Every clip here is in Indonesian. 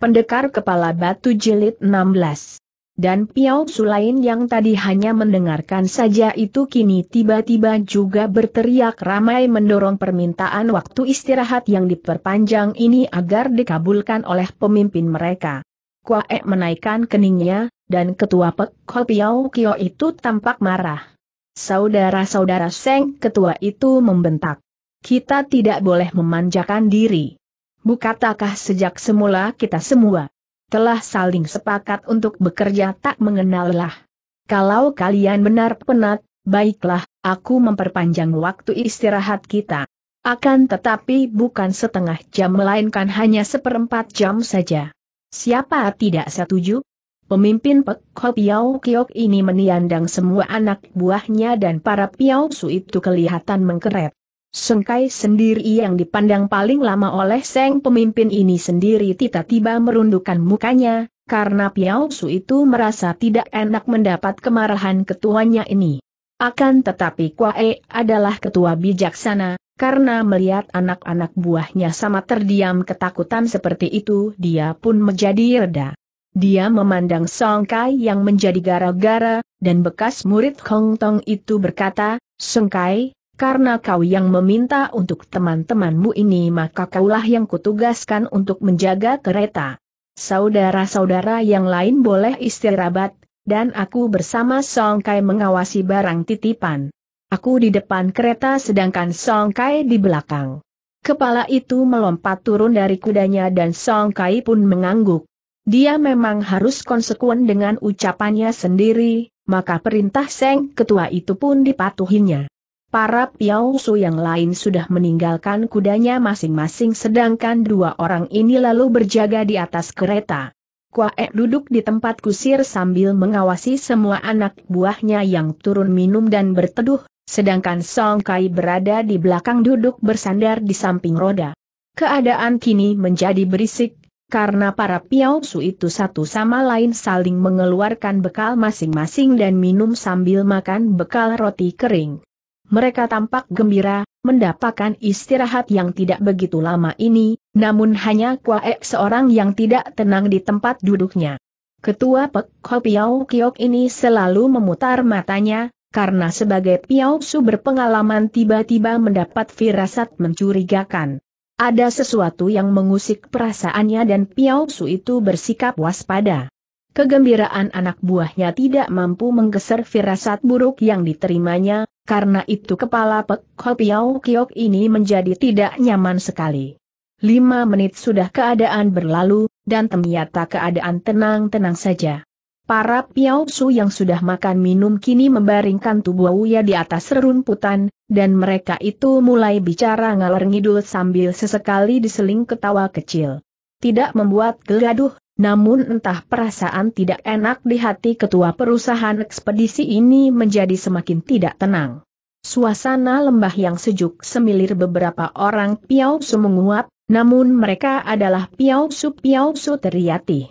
Pendekar Kepala Batu Jilid 16 dan Piao Su yang tadi hanya mendengarkan saja itu kini tiba-tiba juga berteriak ramai mendorong permintaan waktu istirahat yang diperpanjang ini agar dikabulkan oleh pemimpin mereka. Kuae menaikkan keningnya, dan ketua Pek Ho Piao Kio itu tampak marah. Saudara-saudara Seng ketua itu membentak. Kita tidak boleh memanjakan diri. Bukatakah sejak semula kita semua telah saling sepakat untuk bekerja tak mengenal lelah? Kalau kalian benar penat, baiklah, aku memperpanjang waktu istirahat kita. Akan tetapi bukan setengah jam melainkan hanya seperempat jam saja. Siapa tidak setuju? Pemimpin Pek Ho Piao Kiok ini meniandang semua anak buahnya dan para Piao Su itu kelihatan mengkeret. Sengkai sendiri yang dipandang paling lama oleh Seng pemimpin ini sendiri tiba-tiba merundukkan mukanya, karena Piao Su itu merasa tidak enak mendapat kemarahan ketuanya ini. Akan tetapi Kuae adalah ketua bijaksana, karena melihat anak-anak buahnya sama terdiam ketakutan seperti itu dia pun menjadi reda. Dia memandang Songkai yang menjadi gara-gara, dan bekas murid Hong Tong itu berkata, Songkai karena kau yang meminta untuk teman-temanmu ini maka kaulah yang kutugaskan untuk menjaga kereta. Saudara-saudara yang lain boleh istirahat, dan aku bersama Songkai mengawasi barang titipan. Aku di depan kereta sedangkan Songkai di belakang. Kepala itu melompat turun dari kudanya dan Songkai pun mengangguk. Dia memang harus konsekuen dengan ucapannya sendiri, maka perintah Seng Ketua itu pun dipatuhinya. Para Piao Su yang lain sudah meninggalkan kudanya masing-masing sedangkan dua orang ini lalu berjaga di atas kereta. Kuaek duduk di tempat kusir sambil mengawasi semua anak buahnya yang turun minum dan berteduh, sedangkan Song Kai berada di belakang duduk bersandar di samping roda. Keadaan kini menjadi berisik, karena para Piao Su itu satu sama lain saling mengeluarkan bekal masing-masing dan minum sambil makan bekal roti kering mereka tampak gembira, mendapatkan istirahat yang tidak begitu lama ini, namun hanya Kuaek seorang yang tidak tenang di tempat duduknya. Ketua Pek Ho Piao Kiok ini selalu memutar matanya, karena sebagai Piao Su berpengalaman tiba-tiba mendapat firasat mencurigakan. Ada sesuatu yang mengusik perasaannya dan Piao Su itu bersikap waspada. Kegembiraan anak buahnya tidak mampu menggeser firasat buruk yang diterimanya, karena itu kepala Pek Ho Piao Kiok ini menjadi tidak nyaman sekali. Lima menit sudah keadaan berlalu, dan ternyata keadaan tenang-tenang saja. Para Piao Su yang sudah makan minum kini membaringkan tubuh Uya di atas rerumputan, dan mereka itu mulai bicara ngalor ngidul sambil sesekali diseling ketawa kecil. Tidak membuat geladuh, namun entah perasaan tidak enak di hati ketua perusahaan ekspedisi ini menjadi semakin tidak tenang. Suasana lembah yang sejuk semilir beberapa orang su menguap, namun mereka adalah piausu su teriati.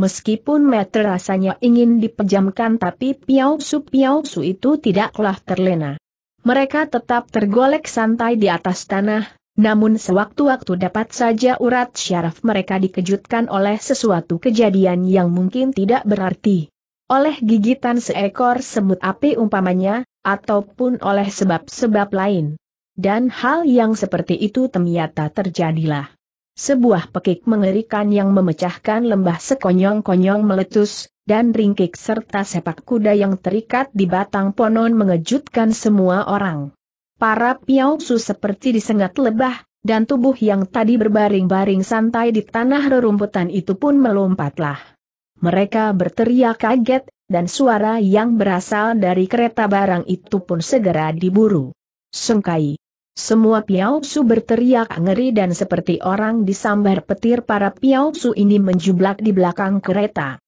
Meskipun meter rasanya ingin dipejamkan tapi piausu su itu tidaklah terlena. Mereka tetap tergolek santai di atas tanah, namun sewaktu-waktu dapat saja urat syaraf mereka dikejutkan oleh sesuatu kejadian yang mungkin tidak berarti. Oleh gigitan seekor semut api umpamanya, ataupun oleh sebab-sebab lain. Dan hal yang seperti itu ternyata terjadilah. Sebuah pekik mengerikan yang memecahkan lembah sekonyong-konyong meletus, dan ringkik serta sepak kuda yang terikat di batang ponon mengejutkan semua orang para piausu seperti disengat lebah, dan tubuh yang tadi berbaring-baring santai di tanah rerumputan itu pun melompatlah. Mereka berteriak kaget, dan suara yang berasal dari kereta barang itu pun segera diburu. Sengkai. Semua piausu berteriak ngeri dan seperti orang disambar petir para piausu ini menjublak di belakang kereta.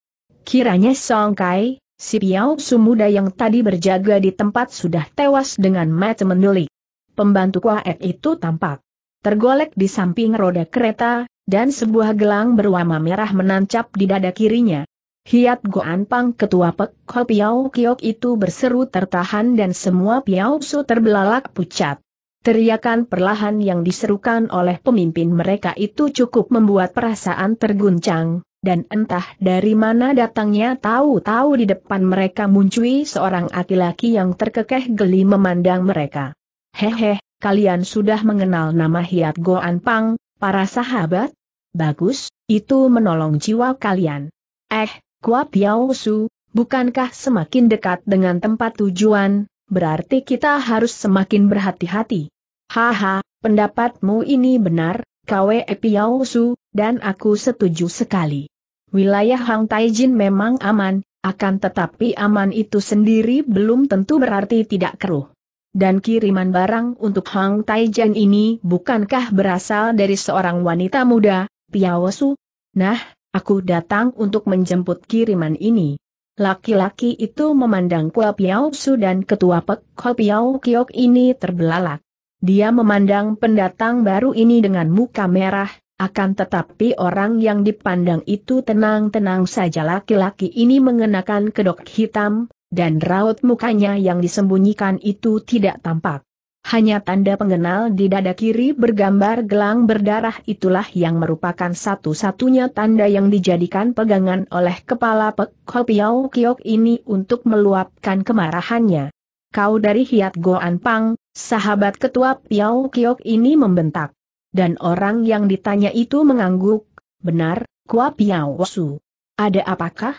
Kiranya Songkai, si piausu muda yang tadi berjaga di tempat sudah tewas dengan mata menulik pembantu kuaet itu tampak. Tergolek di samping roda kereta, dan sebuah gelang berwarna merah menancap di dada kirinya. Hiat Goan Pang ketua Pek Ho Piao Kiok itu berseru tertahan dan semua piau Su terbelalak pucat. Teriakan perlahan yang diserukan oleh pemimpin mereka itu cukup membuat perasaan terguncang, dan entah dari mana datangnya tahu-tahu di depan mereka muncul seorang laki-laki yang terkekeh geli memandang mereka. Hehe, kalian sudah mengenal nama Hiat Goan Pang, para sahabat? Bagus, itu menolong jiwa kalian. Eh, Kua Piao Su, bukankah semakin dekat dengan tempat tujuan, berarti kita harus semakin berhati-hati. Haha, pendapatmu ini benar, Kwe e Piao Su, dan aku setuju sekali. Wilayah Hang Taijin memang aman, akan tetapi aman itu sendiri belum tentu berarti tidak keruh dan kiriman barang untuk Hang Taijan ini bukankah berasal dari seorang wanita muda, Piawosu? Nah, aku datang untuk menjemput kiriman ini. Laki-laki itu memandang Kua Su dan ketua Pek Ho Piao Kiok ini terbelalak. Dia memandang pendatang baru ini dengan muka merah, akan tetapi orang yang dipandang itu tenang-tenang saja laki-laki ini mengenakan kedok hitam, dan raut mukanya yang disembunyikan itu tidak tampak. Hanya tanda pengenal di dada kiri bergambar gelang berdarah itulah yang merupakan satu-satunya tanda yang dijadikan pegangan oleh kepala Pek Piau Kiok ini untuk meluapkan kemarahannya. Kau dari Hiat Goan Pang, sahabat ketua Piau Kiok ini membentak. Dan orang yang ditanya itu mengangguk, benar, Kua Piau Su. Ada apakah?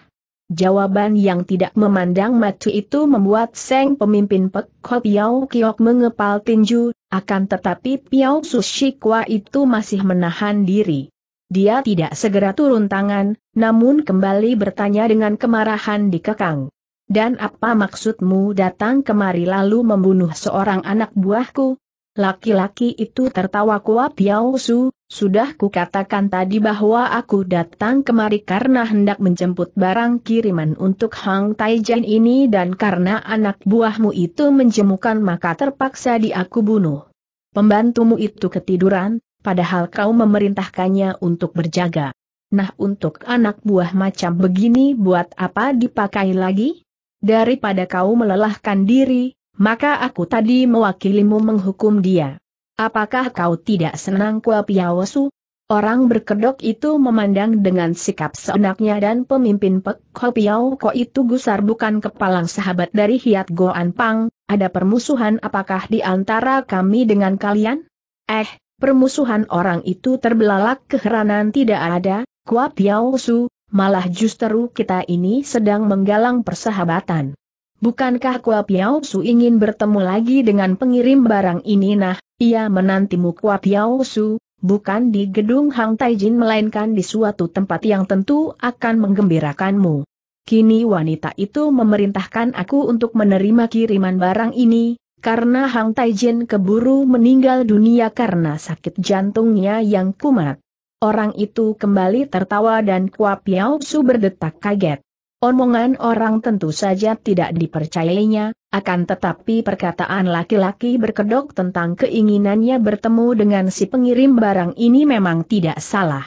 Jawaban yang tidak memandang mati itu membuat Seng pemimpin Pek Ho Piao Kiok mengepal tinju, akan tetapi Piao Shikwa itu masih menahan diri. Dia tidak segera turun tangan, namun kembali bertanya dengan kemarahan di kekang. Dan apa maksudmu datang kemari lalu membunuh seorang anak buahku? Laki-laki itu tertawa kuat Yao Su, sudah kukatakan tadi bahwa aku datang kemari karena hendak menjemput barang kiriman untuk Hang Taijian ini dan karena anak buahmu itu menjemukan maka terpaksa diaku bunuh. Pembantumu itu ketiduran, padahal kau memerintahkannya untuk berjaga. Nah untuk anak buah macam begini buat apa dipakai lagi? Daripada kau melelahkan diri, maka aku tadi mewakilimu menghukum dia. Apakah kau tidak senang Kua Piawesu? Orang berkedok itu memandang dengan sikap seenaknya dan pemimpin Pek Ho Piao Ko itu gusar bukan kepalang sahabat dari Hiat Goan Pang, ada permusuhan apakah di antara kami dengan kalian? Eh, permusuhan orang itu terbelalak keheranan tidak ada, Kua Piao Su, malah justru kita ini sedang menggalang persahabatan. Bukankah Kua Piao Su ingin bertemu lagi dengan pengirim barang ini nah, ia menantimu Kua Piao Su, bukan di gedung Hang Taijin melainkan di suatu tempat yang tentu akan menggembirakanmu. Kini wanita itu memerintahkan aku untuk menerima kiriman barang ini, karena Hang Taijin keburu meninggal dunia karena sakit jantungnya yang kumat. Orang itu kembali tertawa dan Kua Piao Su berdetak kaget. Omongan orang tentu saja tidak dipercayainya, akan tetapi perkataan laki-laki berkedok tentang keinginannya bertemu dengan si pengirim barang ini memang tidak salah.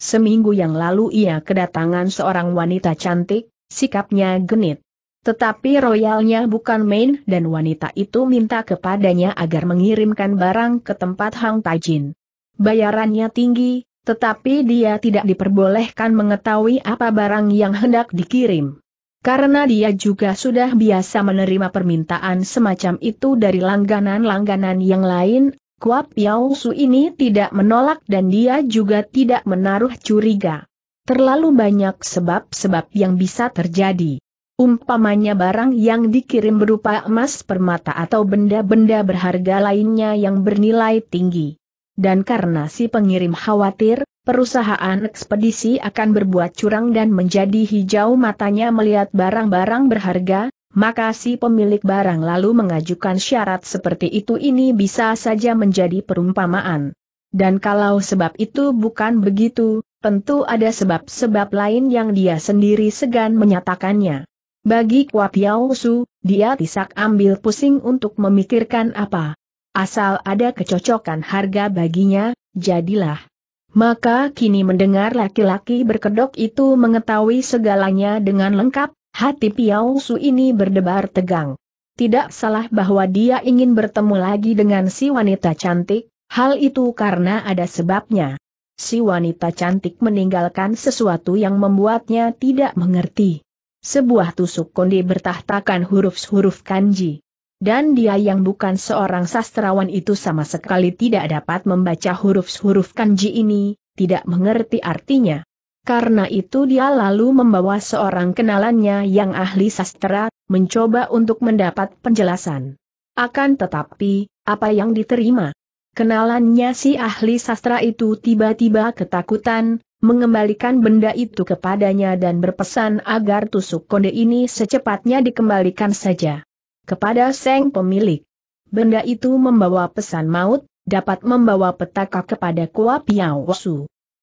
Seminggu yang lalu ia kedatangan seorang wanita cantik, sikapnya genit. Tetapi royalnya bukan main dan wanita itu minta kepadanya agar mengirimkan barang ke tempat Hang Tajin. Bayarannya tinggi, tetapi dia tidak diperbolehkan mengetahui apa barang yang hendak dikirim. Karena dia juga sudah biasa menerima permintaan semacam itu dari langganan-langganan yang lain, Kuap Yao Su ini tidak menolak dan dia juga tidak menaruh curiga. Terlalu banyak sebab-sebab yang bisa terjadi. Umpamanya barang yang dikirim berupa emas permata atau benda-benda berharga lainnya yang bernilai tinggi dan karena si pengirim khawatir, perusahaan ekspedisi akan berbuat curang dan menjadi hijau matanya melihat barang-barang berharga, maka si pemilik barang lalu mengajukan syarat seperti itu ini bisa saja menjadi perumpamaan. Dan kalau sebab itu bukan begitu, tentu ada sebab-sebab lain yang dia sendiri segan menyatakannya. Bagi Kuapiausu, Su, dia tisak ambil pusing untuk memikirkan apa Asal ada kecocokan harga baginya, jadilah. Maka kini mendengar laki-laki berkedok itu mengetahui segalanya dengan lengkap, hati Piao Su ini berdebar tegang. Tidak salah bahwa dia ingin bertemu lagi dengan si wanita cantik, hal itu karena ada sebabnya. Si wanita cantik meninggalkan sesuatu yang membuatnya tidak mengerti. Sebuah tusuk konde bertahtakan huruf-huruf kanji. Dan dia yang bukan seorang sastrawan itu sama sekali tidak dapat membaca huruf-huruf kanji ini, tidak mengerti artinya. Karena itu dia lalu membawa seorang kenalannya yang ahli sastra, mencoba untuk mendapat penjelasan. Akan tetapi, apa yang diterima? Kenalannya si ahli sastra itu tiba-tiba ketakutan, mengembalikan benda itu kepadanya dan berpesan agar tusuk konde ini secepatnya dikembalikan saja kepada Seng pemilik. Benda itu membawa pesan maut, dapat membawa petaka kepada Kua Piao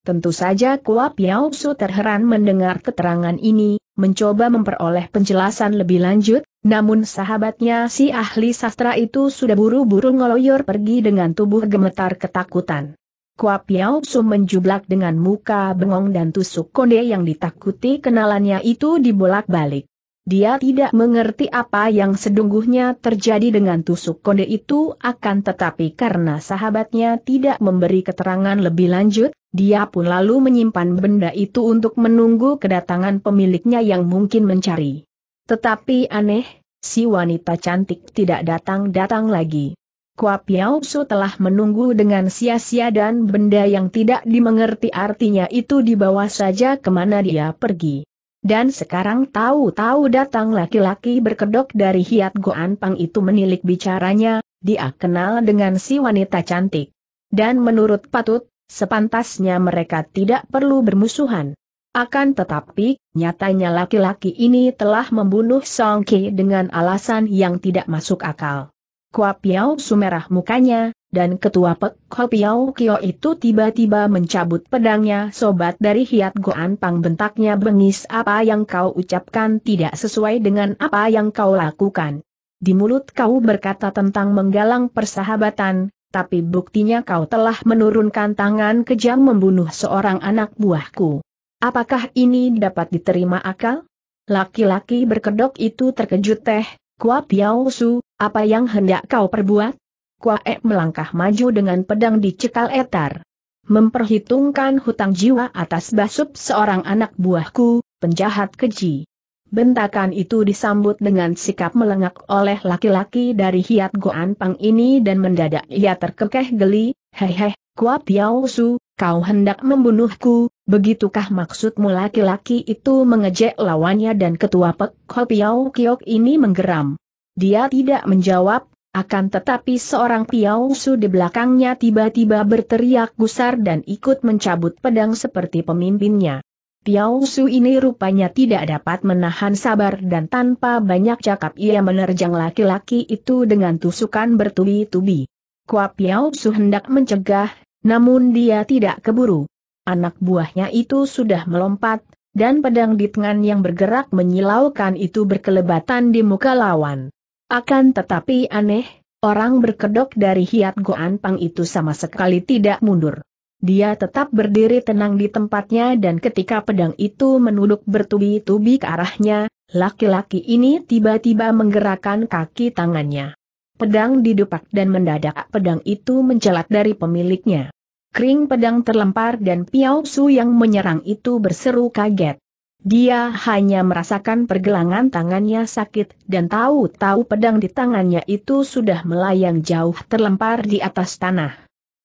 Tentu saja Kua Piao Su terheran mendengar keterangan ini, mencoba memperoleh penjelasan lebih lanjut, namun sahabatnya si ahli sastra itu sudah buru-buru ngeloyor pergi dengan tubuh gemetar ketakutan. Kua Piao Su menjublak dengan muka bengong dan tusuk konde yang ditakuti kenalannya itu dibolak-balik. Dia tidak mengerti apa yang sedungguhnya terjadi dengan tusuk konde itu akan tetapi karena sahabatnya tidak memberi keterangan lebih lanjut, dia pun lalu menyimpan benda itu untuk menunggu kedatangan pemiliknya yang mungkin mencari. Tetapi aneh, si wanita cantik tidak datang-datang lagi. Kua Piao Su telah menunggu dengan sia-sia dan benda yang tidak dimengerti artinya itu dibawa saja kemana dia pergi. Dan sekarang tahu-tahu datang laki-laki berkedok dari Hiat Goan Pang itu menilik bicaranya, dia kenal dengan si wanita cantik. Dan menurut patut, sepantasnya mereka tidak perlu bermusuhan. Akan tetapi, nyatanya laki-laki ini telah membunuh Song Ki dengan alasan yang tidak masuk akal. Kua Piao sumerah mukanya, dan ketua Pek Ho Piao Kio itu tiba-tiba mencabut pedangnya sobat dari Hiat Goan Pang bentaknya bengis apa yang kau ucapkan tidak sesuai dengan apa yang kau lakukan. Di mulut kau berkata tentang menggalang persahabatan, tapi buktinya kau telah menurunkan tangan kejam membunuh seorang anak buahku. Apakah ini dapat diterima akal? Laki-laki berkedok itu terkejut teh, Kua Piao Su, apa yang hendak kau perbuat? Kuaek e melangkah maju dengan pedang di cekal etar. Memperhitungkan hutang jiwa atas basup seorang anak buahku, penjahat keji. Bentakan itu disambut dengan sikap melengak oleh laki-laki dari Hiat Goan Pang ini dan mendadak ia terkekeh geli, hehe, Kua piau Su, kau hendak membunuhku, begitukah maksudmu laki-laki itu mengejek lawannya dan ketua Pek Ho Piau Kiok ini menggeram. Dia tidak menjawab akan tetapi seorang Piao di belakangnya tiba-tiba berteriak gusar dan ikut mencabut pedang seperti pemimpinnya. Piao ini rupanya tidak dapat menahan sabar dan tanpa banyak cakap ia menerjang laki-laki itu dengan tusukan bertubi-tubi. Kua Piao hendak mencegah, namun dia tidak keburu. Anak buahnya itu sudah melompat, dan pedang di tangan yang bergerak menyilaukan itu berkelebatan di muka lawan. Akan tetapi aneh, orang berkedok dari Hiat Goan Pang itu sama sekali tidak mundur. Dia tetap berdiri tenang di tempatnya dan ketika pedang itu menuduk bertubi-tubi ke arahnya, laki-laki ini tiba-tiba menggerakkan kaki tangannya. Pedang didupak dan mendadak pedang itu mencelat dari pemiliknya. Kering pedang terlempar dan Piao Su yang menyerang itu berseru kaget. Dia hanya merasakan pergelangan tangannya sakit dan tahu-tahu pedang di tangannya itu sudah melayang jauh terlempar di atas tanah.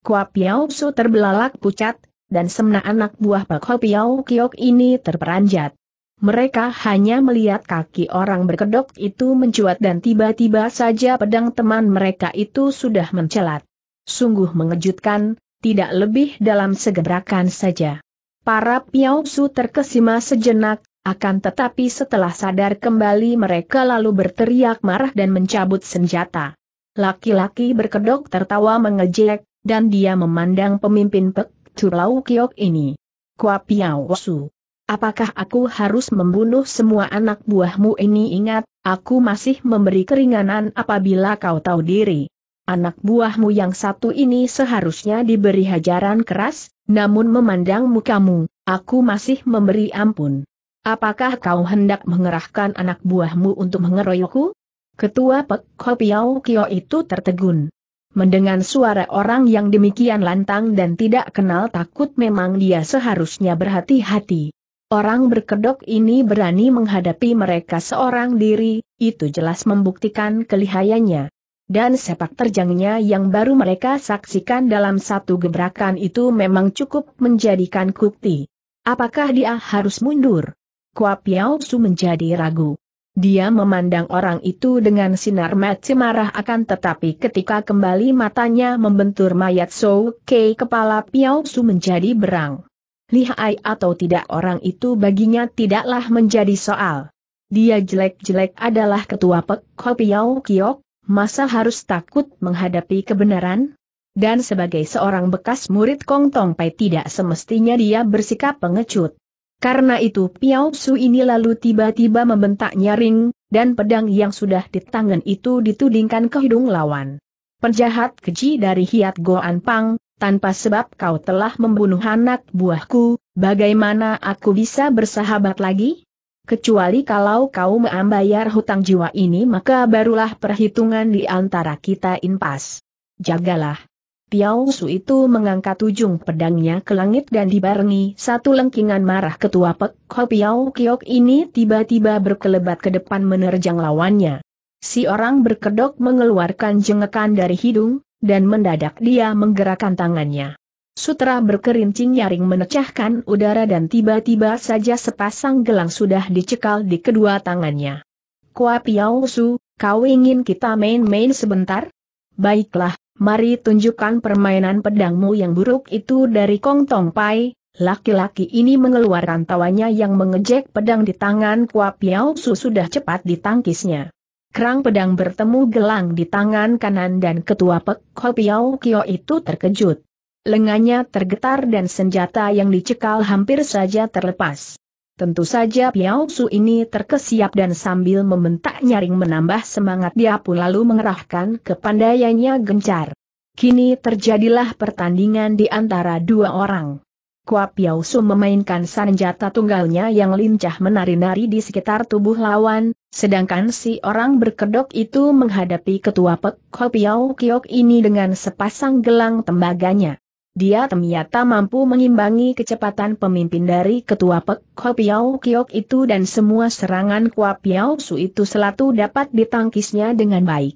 Kua Piao Su terbelalak pucat, dan semna anak buah Pak Ho Piao Kiok ini terperanjat. Mereka hanya melihat kaki orang berkedok itu mencuat dan tiba-tiba saja pedang teman mereka itu sudah mencelat. Sungguh mengejutkan, tidak lebih dalam segebrakan saja. Para Piausu terkesima sejenak, akan tetapi setelah sadar kembali mereka lalu berteriak marah dan mencabut senjata. Laki-laki berkedok tertawa mengejek, dan dia memandang pemimpin Pek Curlau Kiok ini. Kua Piausu. Apakah aku harus membunuh semua anak buahmu ini ingat, aku masih memberi keringanan apabila kau tahu diri. Anak buahmu yang satu ini seharusnya diberi hajaran keras, namun memandang mukamu, aku masih memberi ampun. Apakah kau hendak mengerahkan anak buahmu untuk mengeroyokku? Ketua Pek Piao Kio itu tertegun. Mendengar suara orang yang demikian lantang dan tidak kenal takut memang dia seharusnya berhati-hati. Orang berkedok ini berani menghadapi mereka seorang diri, itu jelas membuktikan kelihayannya dan sepak terjangnya yang baru mereka saksikan dalam satu gebrakan itu memang cukup menjadikan bukti. Apakah dia harus mundur? Kua Piao Su menjadi ragu. Dia memandang orang itu dengan sinar mati marah akan tetapi ketika kembali matanya membentur mayat Sou Ke kepala Piao Su menjadi berang. Lihai atau tidak orang itu baginya tidaklah menjadi soal. Dia jelek-jelek adalah ketua Pek Ho Kiok, masa harus takut menghadapi kebenaran? Dan sebagai seorang bekas murid Kong Tong Pai tidak semestinya dia bersikap pengecut. Karena itu Piao Su ini lalu tiba-tiba membentak nyaring, dan pedang yang sudah di tangan itu ditudingkan ke hidung lawan. Penjahat keji dari Hiat Goan Pang, tanpa sebab kau telah membunuh anak buahku, bagaimana aku bisa bersahabat lagi? Kecuali kalau kau membayar hutang jiwa ini maka barulah perhitungan di antara kita impas. Jagalah. Piao Su itu mengangkat ujung pedangnya ke langit dan dibarengi satu lengkingan marah ketua Pek Ho Piao Kiok ini tiba-tiba berkelebat ke depan menerjang lawannya. Si orang berkedok mengeluarkan jengekan dari hidung, dan mendadak dia menggerakkan tangannya. Sutra berkerincing nyaring menecahkan udara dan tiba-tiba saja sepasang gelang sudah dicekal di kedua tangannya. Kua Piao Su, kau ingin kita main-main sebentar? Baiklah, mari tunjukkan permainan pedangmu yang buruk itu dari Kong Tong Pai, Laki-laki ini mengeluarkan tawanya yang mengejek pedang di tangan Kua Piao Su sudah cepat ditangkisnya. Kerang pedang bertemu gelang di tangan kanan dan ketua Pek Kua Piao Kio itu terkejut lengannya tergetar dan senjata yang dicekal hampir saja terlepas. Tentu saja Piao Su ini terkesiap dan sambil membentak nyaring menambah semangat dia pun lalu mengerahkan kepandaiannya gencar. Kini terjadilah pertandingan di antara dua orang. Kua Piao Su memainkan senjata tunggalnya yang lincah menari-nari di sekitar tubuh lawan, sedangkan si orang berkedok itu menghadapi ketua Pek Kua Piao Kiok ini dengan sepasang gelang tembaganya dia ternyata mampu mengimbangi kecepatan pemimpin dari ketua Pek Ho Piao Kiok itu dan semua serangan Kua Piao Su itu selalu dapat ditangkisnya dengan baik.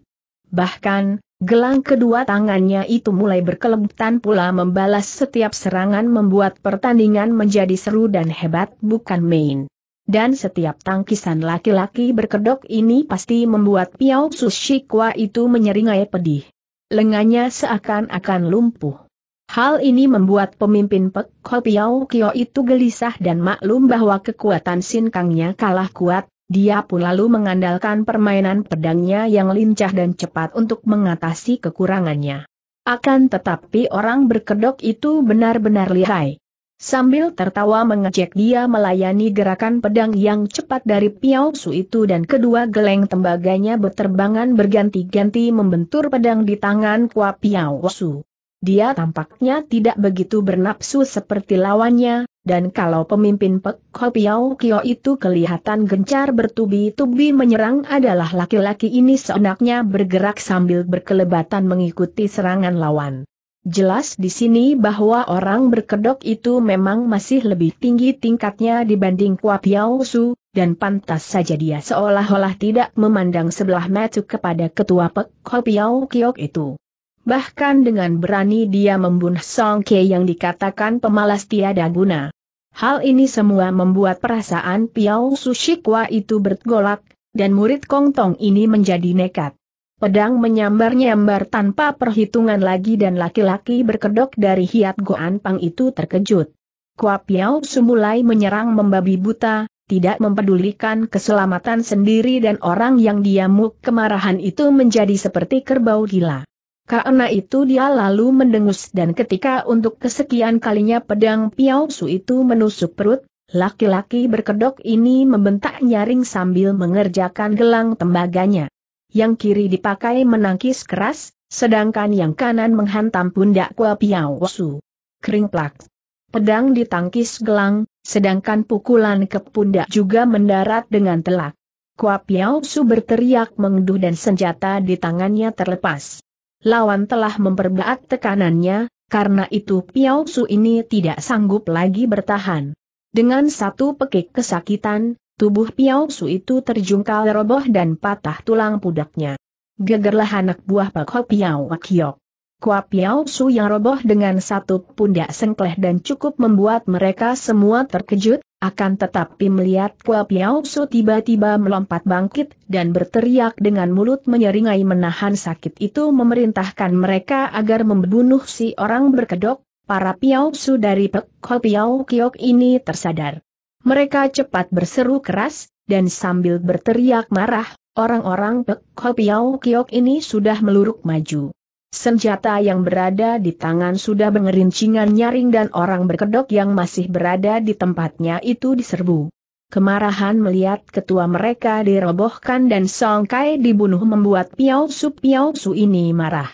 Bahkan, gelang kedua tangannya itu mulai berkelembutan pula membalas setiap serangan membuat pertandingan menjadi seru dan hebat bukan main. Dan setiap tangkisan laki-laki berkedok ini pasti membuat Piao Su Shikwa itu menyeringai pedih. Lengannya seakan-akan lumpuh. Hal ini membuat pemimpin Pek Ho Piao Kio itu gelisah dan maklum bahwa kekuatan Sin Kangnya kalah kuat, dia pun lalu mengandalkan permainan pedangnya yang lincah dan cepat untuk mengatasi kekurangannya. Akan tetapi orang berkedok itu benar-benar lihai. Sambil tertawa mengecek dia melayani gerakan pedang yang cepat dari Piao Su itu dan kedua geleng tembaganya berterbangan berganti-ganti membentur pedang di tangan Kua Piao Su. Dia tampaknya tidak begitu bernapsu seperti lawannya, dan kalau pemimpin Pek Piao Kio itu kelihatan gencar bertubi-tubi menyerang adalah laki-laki ini seenaknya bergerak sambil berkelebatan mengikuti serangan lawan. Jelas di sini bahwa orang berkedok itu memang masih lebih tinggi tingkatnya dibanding Kua Piao Su, dan pantas saja dia seolah-olah tidak memandang sebelah mata kepada ketua Pek Ho Piao Kio itu. Bahkan dengan berani dia membunuh Song Ke yang dikatakan pemalas tiada guna. Hal ini semua membuat perasaan Piao Sushikwa itu bergolak, dan murid Kong Tong ini menjadi nekat. Pedang menyambar-nyambar tanpa perhitungan lagi dan laki-laki berkedok dari hiat Goan Pang itu terkejut. Kua Piao mulai menyerang membabi buta, tidak mempedulikan keselamatan sendiri dan orang yang diamuk kemarahan itu menjadi seperti kerbau gila. Karena itu dia lalu mendengus dan ketika untuk kesekian kalinya pedang Piao Su itu menusuk perut, laki-laki berkedok ini membentak nyaring sambil mengerjakan gelang tembaganya. Yang kiri dipakai menangkis keras, sedangkan yang kanan menghantam pundak Kua Piao Su. Kering plak. Pedang ditangkis gelang, sedangkan pukulan ke pundak juga mendarat dengan telak. Kua Piao Su berteriak mengduh dan senjata di tangannya terlepas lawan telah memperberat tekanannya, karena itu Piao Su ini tidak sanggup lagi bertahan. Dengan satu pekik kesakitan, tubuh Piao Su itu terjungkal roboh dan patah tulang pudaknya. Gegerlah anak buah Pak Ho Piao Wakiok. Kua Piao Su yang roboh dengan satu pundak sengkleh dan cukup membuat mereka semua terkejut, akan tetapi melihat Kua Piao Su tiba-tiba melompat bangkit dan berteriak dengan mulut menyeringai menahan sakit itu memerintahkan mereka agar membunuh si orang berkedok, para Piao Su dari Pek Ho Piao Kiok ini tersadar. Mereka cepat berseru keras, dan sambil berteriak marah, orang-orang Pek Ho Piao Kiok ini sudah meluruk maju. Senjata yang berada di tangan sudah bengerincingan nyaring dan orang berkedok yang masih berada di tempatnya itu diserbu. Kemarahan melihat ketua mereka dirobohkan dan Song Kai dibunuh membuat Piao Su Piao Su ini marah.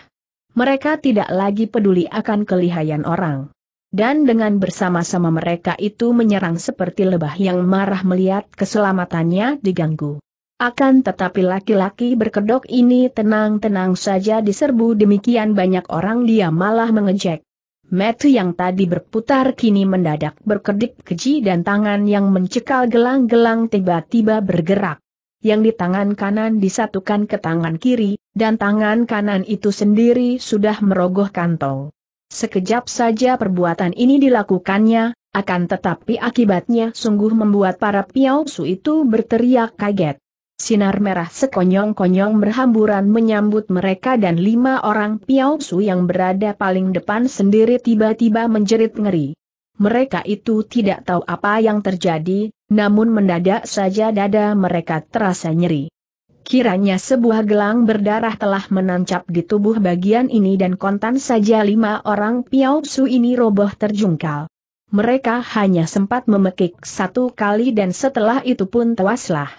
Mereka tidak lagi peduli akan kelihayan orang. Dan dengan bersama-sama mereka itu menyerang seperti lebah yang marah melihat keselamatannya diganggu. Akan tetapi laki-laki berkedok ini tenang-tenang saja diserbu demikian banyak orang dia malah mengejek. Metu yang tadi berputar kini mendadak berkedip keji dan tangan yang mencekal gelang-gelang tiba-tiba bergerak. Yang di tangan kanan disatukan ke tangan kiri, dan tangan kanan itu sendiri sudah merogoh kantong. Sekejap saja perbuatan ini dilakukannya, akan tetapi akibatnya sungguh membuat para piausu itu berteriak kaget. Sinar merah sekonyong-konyong berhamburan menyambut mereka dan lima orang Piausu yang berada paling depan sendiri tiba-tiba menjerit ngeri. Mereka itu tidak tahu apa yang terjadi, namun mendadak saja dada mereka terasa nyeri. Kiranya sebuah gelang berdarah telah menancap di tubuh bagian ini dan kontan saja lima orang Piausu ini roboh terjungkal. Mereka hanya sempat memekik satu kali dan setelah itu pun tewaslah.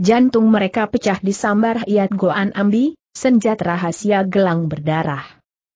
Jantung mereka pecah di sambar Hiat Goan Ambi, senjat rahasia gelang berdarah.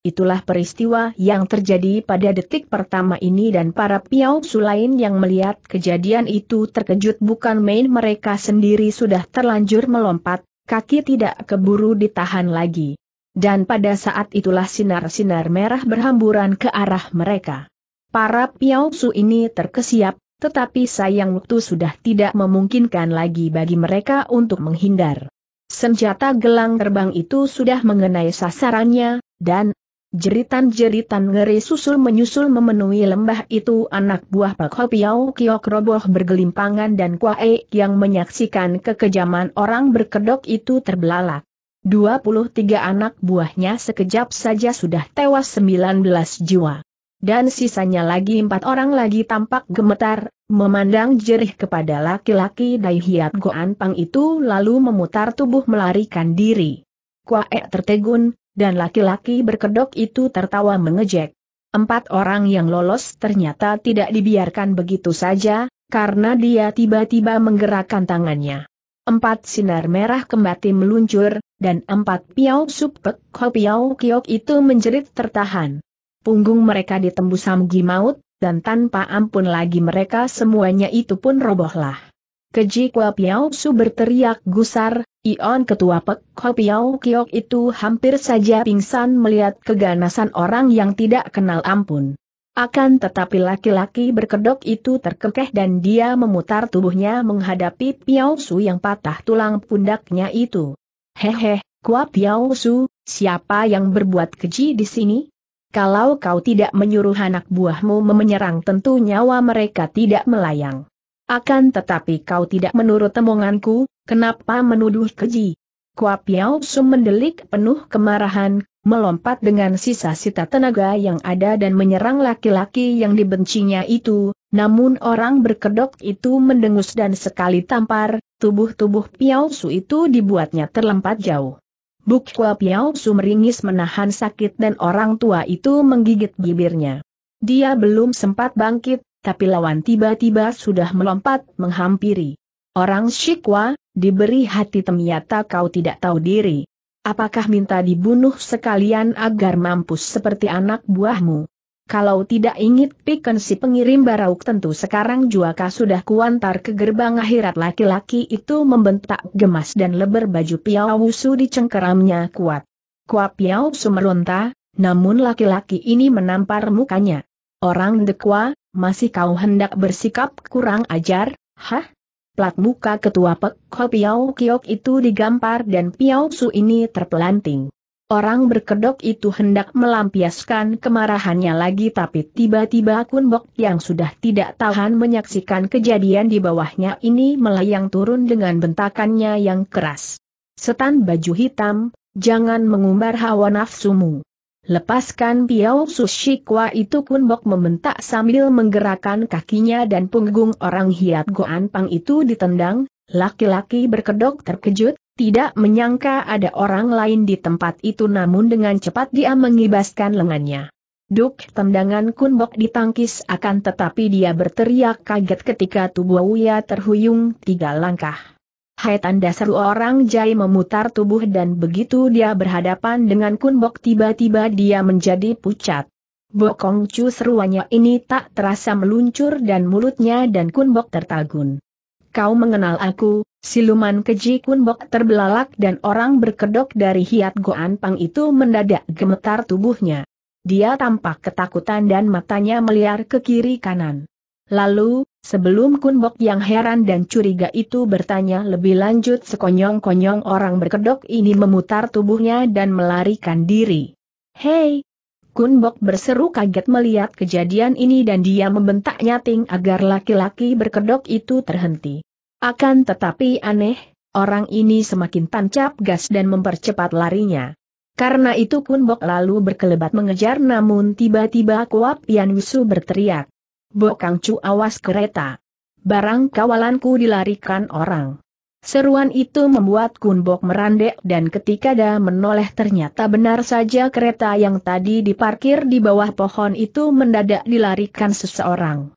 Itulah peristiwa yang terjadi pada detik pertama ini dan para piau lain yang melihat kejadian itu terkejut bukan main mereka sendiri sudah terlanjur melompat, kaki tidak keburu ditahan lagi. Dan pada saat itulah sinar-sinar merah berhamburan ke arah mereka. Para Su ini terkesiap, tetapi sayang waktu sudah tidak memungkinkan lagi bagi mereka untuk menghindar. Senjata gelang terbang itu sudah mengenai sasarannya, dan jeritan-jeritan ngeri susul menyusul memenuhi lembah itu anak buah Pak Hopiau Kiok roboh bergelimpangan dan Kwae yang menyaksikan kekejaman orang berkedok itu terbelalak. 23 anak buahnya sekejap saja sudah tewas 19 jiwa dan sisanya lagi empat orang lagi tampak gemetar, memandang jerih kepada laki-laki Dai Hiat Goan Pang itu lalu memutar tubuh melarikan diri. Kuaek tertegun, dan laki-laki berkedok itu tertawa mengejek. Empat orang yang lolos ternyata tidak dibiarkan begitu saja, karena dia tiba-tiba menggerakkan tangannya. Empat sinar merah kembali meluncur, dan empat piau suppek ho piau kiok itu menjerit tertahan punggung mereka ditembus samgi maut, dan tanpa ampun lagi mereka semuanya itu pun robohlah. Keji Kua Piao Su berteriak gusar, Ion ketua Pek Kua Piao Kiok itu hampir saja pingsan melihat keganasan orang yang tidak kenal ampun. Akan tetapi laki-laki berkedok itu terkekeh dan dia memutar tubuhnya menghadapi Piao Su yang patah tulang pundaknya itu. Hehe, Kua Piao Su, siapa yang berbuat keji di sini? Kalau kau tidak menyuruh anak buahmu menyerang tentu nyawa mereka tidak melayang. Akan tetapi kau tidak menurut temonganku, kenapa menuduh keji? Kua Piao Su mendelik penuh kemarahan, melompat dengan sisa sita tenaga yang ada dan menyerang laki-laki yang dibencinya itu, namun orang berkedok itu mendengus dan sekali tampar, tubuh-tubuh Piao Su itu dibuatnya terlempat jauh. Buk Kwa Piao sumringis menahan sakit dan orang tua itu menggigit bibirnya. Dia belum sempat bangkit, tapi lawan tiba-tiba sudah melompat menghampiri. Orang Shikwa, diberi hati temiata kau tidak tahu diri. Apakah minta dibunuh sekalian agar mampus seperti anak buahmu? Kalau tidak ingin piken si pengirim barauk tentu sekarang juaka sudah kuantar ke gerbang akhirat laki-laki itu membentak gemas dan leber baju Piao Su di cengkeramnya kuat. Kuap Piao Su meronta, namun laki-laki ini menampar mukanya. Orang dekwa, masih kau hendak bersikap kurang ajar, hah? Plat muka ketua Pek Kiok itu digampar dan Piao Su ini terpelanting. Orang berkedok itu hendak melampiaskan kemarahannya lagi tapi tiba-tiba Kun yang sudah tidak tahan menyaksikan kejadian di bawahnya ini melayang turun dengan bentakannya yang keras. Setan baju hitam, jangan mengumbar hawa nafsumu. Lepaskan Piao Sushikwa itu Kun Bok membentak sambil menggerakkan kakinya dan punggung orang hiat Goan Pang itu ditendang, laki-laki berkedok terkejut, tidak menyangka ada orang lain di tempat itu namun dengan cepat dia mengibaskan lengannya. Duk tendangan kunbok ditangkis akan tetapi dia berteriak kaget ketika tubuh Uya terhuyung tiga langkah. Hai tanda seru orang jai memutar tubuh dan begitu dia berhadapan dengan kunbok tiba-tiba dia menjadi pucat. Bokong cu seruannya ini tak terasa meluncur dan mulutnya dan kunbok tertagun kau mengenal aku, siluman keji kunbok terbelalak dan orang berkedok dari hiat goan pang itu mendadak gemetar tubuhnya. Dia tampak ketakutan dan matanya meliar ke kiri kanan. Lalu, sebelum kunbok yang heran dan curiga itu bertanya lebih lanjut sekonyong-konyong orang berkedok ini memutar tubuhnya dan melarikan diri. Hei, Kun Bok berseru kaget melihat kejadian ini dan dia membentak nyating agar laki-laki berkedok itu terhenti. Akan tetapi aneh, orang ini semakin tancap gas dan mempercepat larinya. Karena itu Kun Bok lalu berkelebat mengejar namun tiba-tiba Kuap Yan Wisu berteriak. Bokang Cu awas kereta. Barang kawalanku dilarikan orang. Seruan itu membuat Kunbok merandek dan ketika dia menoleh ternyata benar saja kereta yang tadi diparkir di bawah pohon itu mendadak dilarikan seseorang.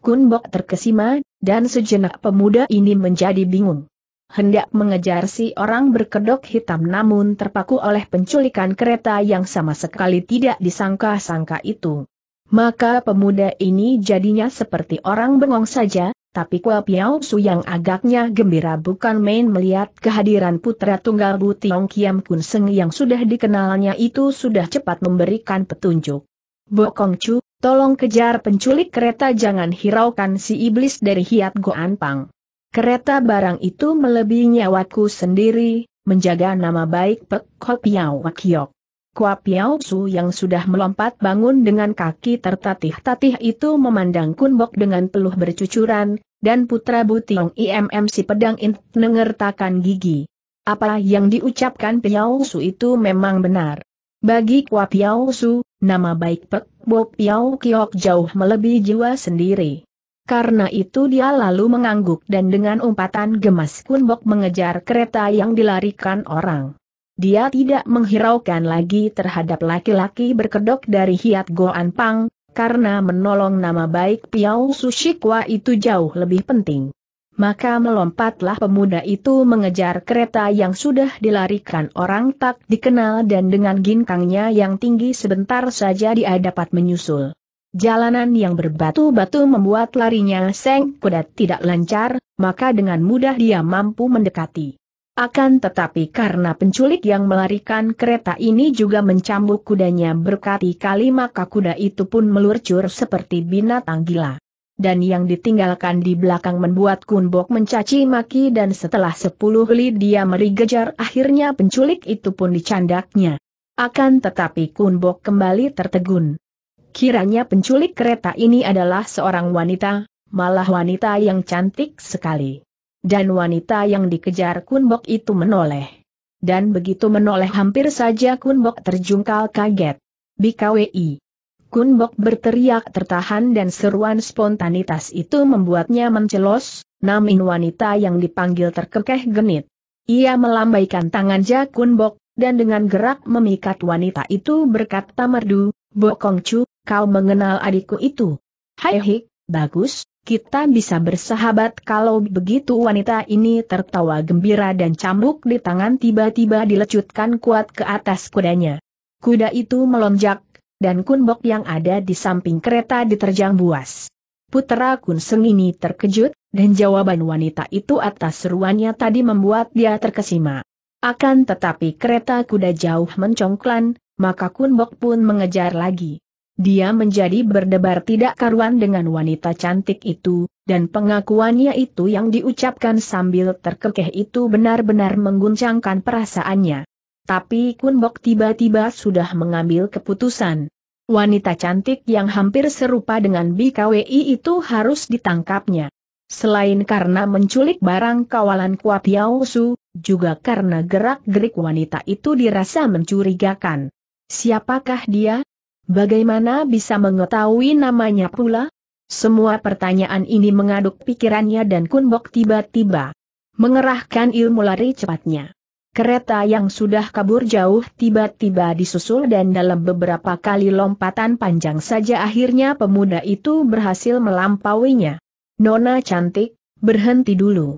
Kunbok terkesima, dan sejenak pemuda ini menjadi bingung. Hendak mengejar si orang berkedok hitam namun terpaku oleh penculikan kereta yang sama sekali tidak disangka-sangka itu. Maka pemuda ini jadinya seperti orang bengong saja, tapi Kua Piao Su yang agaknya gembira bukan main melihat kehadiran putra tunggal Bu Tiong Kiam Kun Seng yang sudah dikenalnya itu sudah cepat memberikan petunjuk. Bo Kong Chu, tolong kejar penculik kereta jangan hiraukan si iblis dari Hiat Goan Pang. Kereta barang itu melebihi nyawaku sendiri, menjaga nama baik Pek Ho Piao Wakiok. Kua Piao Su yang sudah melompat bangun dengan kaki tertatih-tatih itu memandang Kun Bok dengan peluh bercucuran, dan putra Butiong IMM si pedang int nengertakan gigi. Apa yang diucapkan Piao Su itu memang benar. Bagi Kua Piao Su, nama baik Pek Bo Piao Kiok jauh melebihi jiwa sendiri. Karena itu dia lalu mengangguk dan dengan umpatan gemas Kun Bok mengejar kereta yang dilarikan orang. Dia tidak menghiraukan lagi terhadap laki-laki berkedok dari Hiat Goan Pang, karena menolong nama baik Piao Sushikwa itu jauh lebih penting. Maka melompatlah pemuda itu mengejar kereta yang sudah dilarikan orang tak dikenal dan dengan ginkangnya yang tinggi sebentar saja dia dapat menyusul. Jalanan yang berbatu-batu membuat larinya seng kuda tidak lancar, maka dengan mudah dia mampu mendekati. Akan tetapi karena penculik yang melarikan kereta ini juga mencambuk kudanya berkati kali maka kuda itu pun meluncur seperti binatang gila. Dan yang ditinggalkan di belakang membuat Kunbok mencaci maki dan setelah sepuluh li dia merigejar akhirnya penculik itu pun dicandaknya. Akan tetapi Kunbok kembali tertegun. Kiranya penculik kereta ini adalah seorang wanita, malah wanita yang cantik sekali dan wanita yang dikejar Kunbok itu menoleh. Dan begitu menoleh hampir saja Kunbok terjungkal kaget. BKWI. Kunbok berteriak tertahan dan seruan spontanitas itu membuatnya mencelos, namun wanita yang dipanggil terkekeh genit. Ia melambaikan tangan Ja Kunbok, dan dengan gerak memikat wanita itu berkata merdu, Bokongcu, kau mengenal adikku itu. Hai hik, bagus, kita bisa bersahabat kalau begitu wanita ini tertawa gembira dan cambuk di tangan tiba-tiba dilecutkan kuat ke atas kudanya. Kuda itu melonjak, dan kunbok yang ada di samping kereta diterjang buas. Putera Kunseng ini terkejut, dan jawaban wanita itu atas seruannya tadi membuat dia terkesima. Akan tetapi kereta kuda jauh mencongklan, maka Kunbok pun mengejar lagi dia menjadi berdebar tidak karuan dengan wanita cantik itu, dan pengakuannya itu yang diucapkan sambil terkekeh itu benar-benar mengguncangkan perasaannya. Tapi Kun Bok tiba-tiba sudah mengambil keputusan. Wanita cantik yang hampir serupa dengan BKWI itu harus ditangkapnya. Selain karena menculik barang kawalan Kuat Yaosu, juga karena gerak-gerik wanita itu dirasa mencurigakan. Siapakah dia, Bagaimana bisa mengetahui namanya pula? Semua pertanyaan ini mengaduk pikirannya dan Kunbok tiba-tiba mengerahkan ilmu lari cepatnya. Kereta yang sudah kabur jauh tiba-tiba disusul dan dalam beberapa kali lompatan panjang saja akhirnya pemuda itu berhasil melampauinya. Nona cantik, berhenti dulu.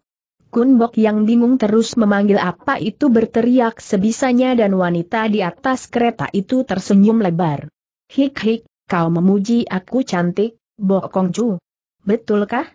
Kunbok yang bingung terus memanggil apa itu berteriak sebisanya dan wanita di atas kereta itu tersenyum lebar. Hik-hik, kau memuji aku cantik, Bokong Chu. Betulkah?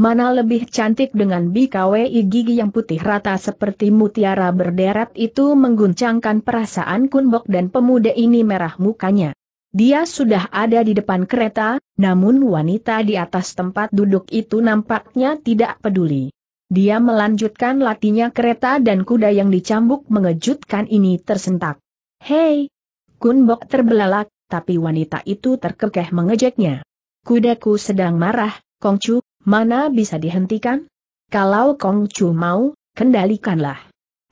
Mana lebih cantik dengan BKWI gigi yang putih rata seperti mutiara berderet itu mengguncangkan perasaan Kunbok dan pemuda ini merah mukanya. Dia sudah ada di depan kereta, namun wanita di atas tempat duduk itu nampaknya tidak peduli. Dia melanjutkan latihnya kereta dan kuda yang dicambuk mengejutkan ini tersentak. Hei! Kunbok terbelalak, tapi wanita itu terkekeh mengejeknya. Kudaku sedang marah, Kongcu, mana bisa dihentikan? Kalau Kongcu mau, kendalikanlah.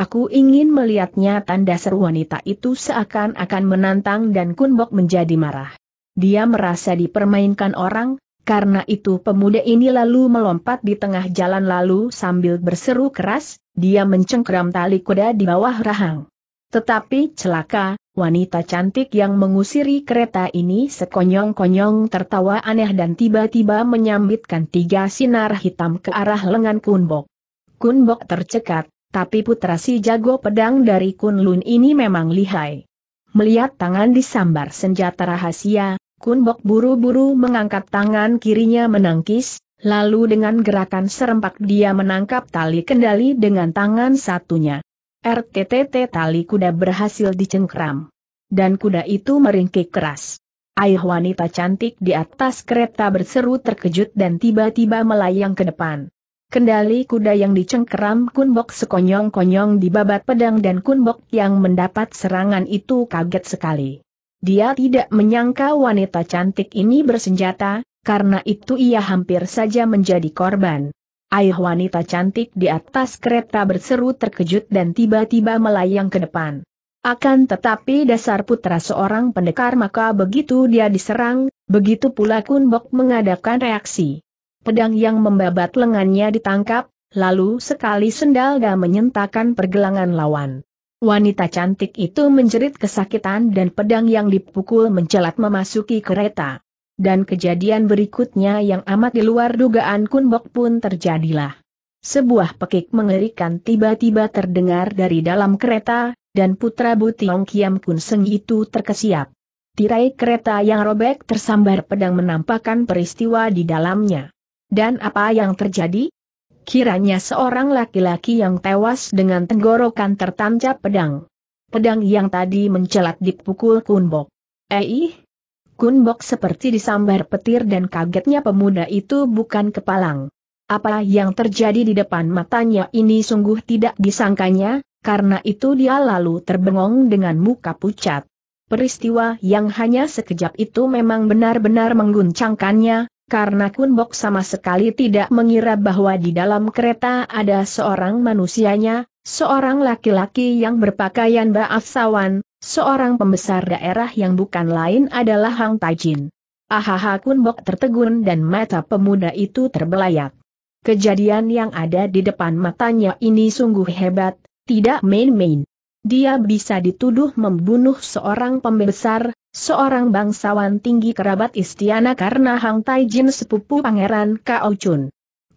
Aku ingin melihatnya tanda seru wanita itu seakan-akan menantang dan Kunbok menjadi marah. Dia merasa dipermainkan orang, karena itu pemuda ini lalu melompat di tengah jalan lalu sambil berseru keras, dia mencengkram tali kuda di bawah rahang. Tetapi celaka, wanita cantik yang mengusiri kereta ini sekonyong-konyong tertawa aneh dan tiba-tiba menyambitkan tiga sinar hitam ke arah lengan Kunbok. Kunbok tercekat, tapi putra si jago pedang dari Kunlun ini memang lihai. Melihat tangan disambar senjata rahasia, Kunbok buru-buru mengangkat tangan kirinya menangkis, Lalu dengan gerakan serempak dia menangkap tali kendali dengan tangan satunya. RTTT tali kuda berhasil dicengkram. Dan kuda itu meringkik keras. Ayah wanita cantik di atas kereta berseru terkejut dan tiba-tiba melayang ke depan. Kendali kuda yang dicengkeram Kunbok sekonyong-konyong di babat pedang dan Kunbok yang mendapat serangan itu kaget sekali. Dia tidak menyangka wanita cantik ini bersenjata, karena itu ia hampir saja menjadi korban. Air wanita cantik di atas kereta berseru terkejut dan tiba-tiba melayang ke depan. Akan tetapi dasar putra seorang pendekar maka begitu dia diserang, begitu pula Kunbok mengadakan reaksi. Pedang yang membabat lengannya ditangkap, lalu sekali sendal sendalga menyentakan pergelangan lawan. Wanita cantik itu menjerit kesakitan dan pedang yang dipukul mencelat memasuki kereta dan kejadian berikutnya yang amat di luar dugaan Kunbok pun terjadilah. Sebuah pekik mengerikan tiba-tiba terdengar dari dalam kereta, dan putra Butiong Kiam Kun Seng itu terkesiap. Tirai kereta yang robek tersambar pedang menampakkan peristiwa di dalamnya. Dan apa yang terjadi? Kiranya seorang laki-laki yang tewas dengan tenggorokan tertancap pedang. Pedang yang tadi mencelat dipukul Kunbok. Eih, eh Kun Bok seperti disambar petir dan kagetnya pemuda itu bukan kepalang. Apa yang terjadi di depan matanya ini sungguh tidak disangkanya, karena itu dia lalu terbengong dengan muka pucat. Peristiwa yang hanya sekejap itu memang benar-benar mengguncangkannya, karena Kun Bok sama sekali tidak mengira bahwa di dalam kereta ada seorang manusianya, seorang laki-laki yang berpakaian baafsawan. Seorang pembesar daerah yang bukan lain adalah Hang Tajin. Ahaha Bok tertegun dan mata pemuda itu terbelayak. Kejadian yang ada di depan matanya ini sungguh hebat, tidak main-main. Dia bisa dituduh membunuh seorang pembesar, seorang bangsawan tinggi kerabat istiana karena Hang Taijin sepupu pangeran Kao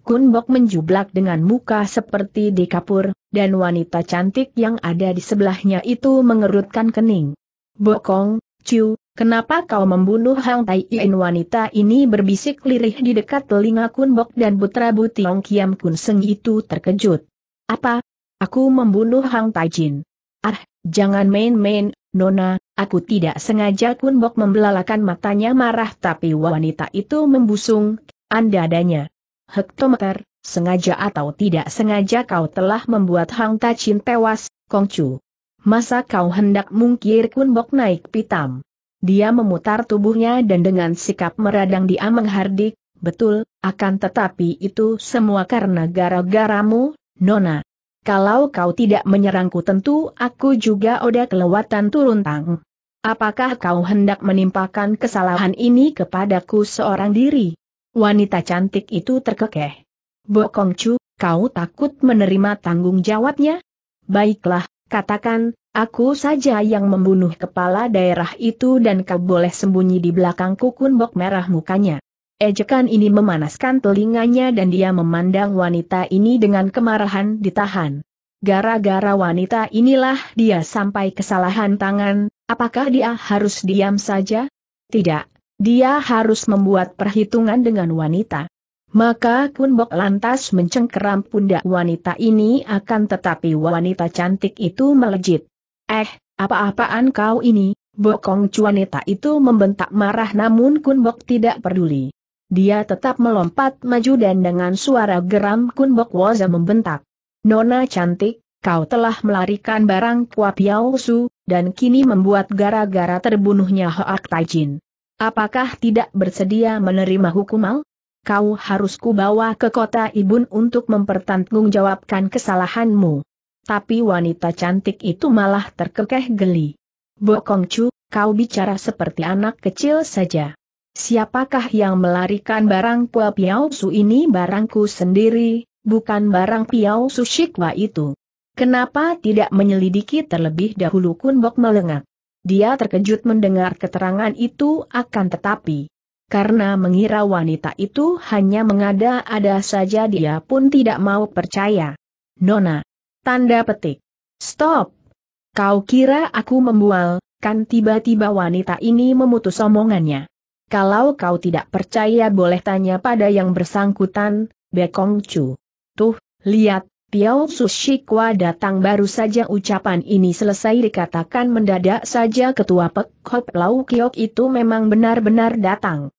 Kun Bok menjublak dengan muka seperti di kapur, dan wanita cantik yang ada di sebelahnya itu mengerutkan kening. Bokong, Ciu, kenapa kau membunuh Hang Tai In wanita ini berbisik lirih di dekat telinga Kun Bok dan putra Butiong Kiam Kun Seng itu terkejut. Apa? Aku membunuh Hang Tai Jin. Ah, jangan main-main, Nona, aku tidak sengaja Kun Bok membelalakan matanya marah tapi wanita itu membusung, adanya hektometer, sengaja atau tidak sengaja kau telah membuat Hang Tachin tewas, Kongcu. Masa kau hendak mungkir Kunbok naik pitam? Dia memutar tubuhnya dan dengan sikap meradang dia menghardik, betul, akan tetapi itu semua karena gara-garamu, Nona. Kalau kau tidak menyerangku tentu aku juga oda kelewatan turun tang. Apakah kau hendak menimpakan kesalahan ini kepadaku seorang diri? Wanita cantik itu terkekeh. Bokong Chu, kau takut menerima tanggung jawabnya? Baiklah, katakan, aku saja yang membunuh kepala daerah itu dan kau boleh sembunyi di belakang kukun bok merah mukanya. Ejekan ini memanaskan telinganya dan dia memandang wanita ini dengan kemarahan ditahan. Gara-gara wanita inilah dia sampai kesalahan tangan, apakah dia harus diam saja? Tidak, dia harus membuat perhitungan dengan wanita. Maka Kunbok lantas mencengkeram pundak wanita ini akan tetapi wanita cantik itu melejit. Eh, apa-apaan kau ini, bokong cuanita itu membentak marah namun Kunbok tidak peduli. Dia tetap melompat maju dan dengan suara geram Kunbok Waza membentak. Nona cantik, kau telah melarikan barang Kua Piao Su, dan kini membuat gara-gara terbunuhnya Hoak Jin. Apakah tidak bersedia menerima hukuman? Kau harus kubawa ke kota Ibun untuk mempertanggungjawabkan kesalahanmu. Tapi wanita cantik itu malah terkekeh geli. Bokong Chu, kau bicara seperti anak kecil saja. Siapakah yang melarikan barang Pua Piao Su ini barangku sendiri, bukan barang Piao Su Shikwa itu? Kenapa tidak menyelidiki terlebih dahulu Kun Bok melengak? Dia terkejut mendengar keterangan itu akan tetapi. Karena mengira wanita itu hanya mengada-ada saja dia pun tidak mau percaya. Nona. Tanda petik. Stop. Kau kira aku membual, kan tiba-tiba wanita ini memutus omongannya. Kalau kau tidak percaya boleh tanya pada yang bersangkutan, Bekong Chu. Tuh, lihat, Piao Sushikwa datang baru saja ucapan ini selesai dikatakan mendadak saja ketua Pek Hop Lau Kiok itu memang benar-benar datang.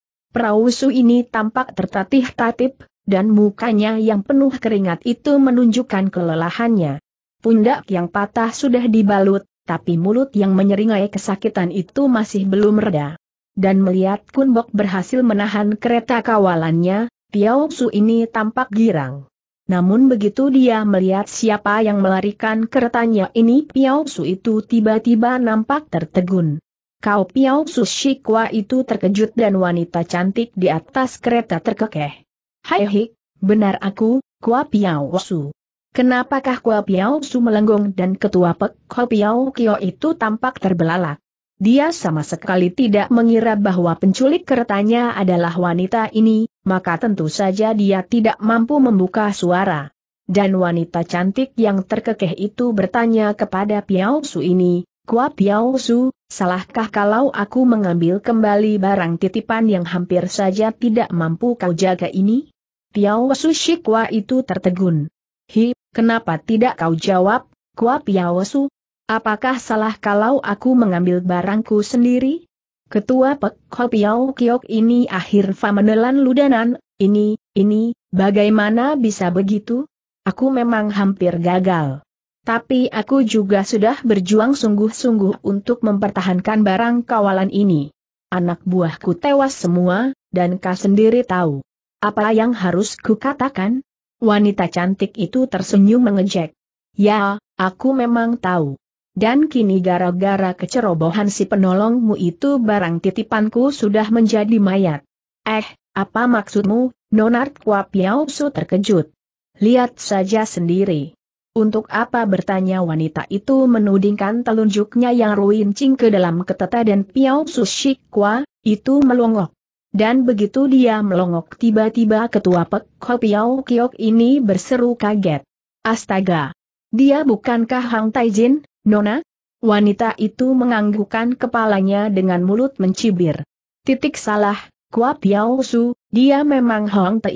Su ini tampak tertatih-tatip, dan mukanya yang penuh keringat itu menunjukkan kelelahannya. Pundak yang patah sudah dibalut, tapi mulut yang menyeringai kesakitan itu masih belum reda. Dan melihat Kunbok berhasil menahan kereta kawalannya, Piao Su ini tampak girang. Namun begitu dia melihat siapa yang melarikan keretanya ini Piao Su itu tiba-tiba nampak tertegun. Kau Piao Su Shikwa itu terkejut dan wanita cantik di atas kereta terkekeh. Hai hik, benar aku, Kua Piao Su. Kenapakah Kua Piao Su melenggung dan ketua Pek Kua Piao Kio itu tampak terbelalak? Dia sama sekali tidak mengira bahwa penculik keretanya adalah wanita ini, maka tentu saja dia tidak mampu membuka suara. Dan wanita cantik yang terkekeh itu bertanya kepada Piao Su ini, Kua Piao Su, salahkah kalau aku mengambil kembali barang titipan yang hampir saja tidak mampu kau jaga ini? Piao Su Shikwa itu tertegun. Hi, kenapa tidak kau jawab, Kua Piao Su, Apakah salah kalau aku mengambil barangku sendiri? Ketua Pek Ho Kiok ini akhir Fa menelan ludanan, ini, ini, bagaimana bisa begitu? Aku memang hampir gagal. Tapi aku juga sudah berjuang sungguh-sungguh untuk mempertahankan barang kawalan ini. Anak buahku tewas semua, dan kau sendiri tahu. Apa yang harus kukatakan? Wanita cantik itu tersenyum mengejek. Ya, aku memang tahu. Dan kini gara-gara kecerobohan si penolongmu itu barang titipanku sudah menjadi mayat. Eh, apa maksudmu, Nonart Kua Su terkejut. Lihat saja sendiri. Untuk apa bertanya wanita itu menudingkan telunjuknya yang ruincing ke dalam keteta dan Piausu Shikwa, itu melongok. Dan begitu dia melongok tiba-tiba ketua Pek Piau Kiok ini berseru kaget. Astaga! Dia bukankah Hang Taijin? Nona? Wanita itu menganggukkan kepalanya dengan mulut mencibir. Titik salah, Kuap Yao Su, dia memang Hong Te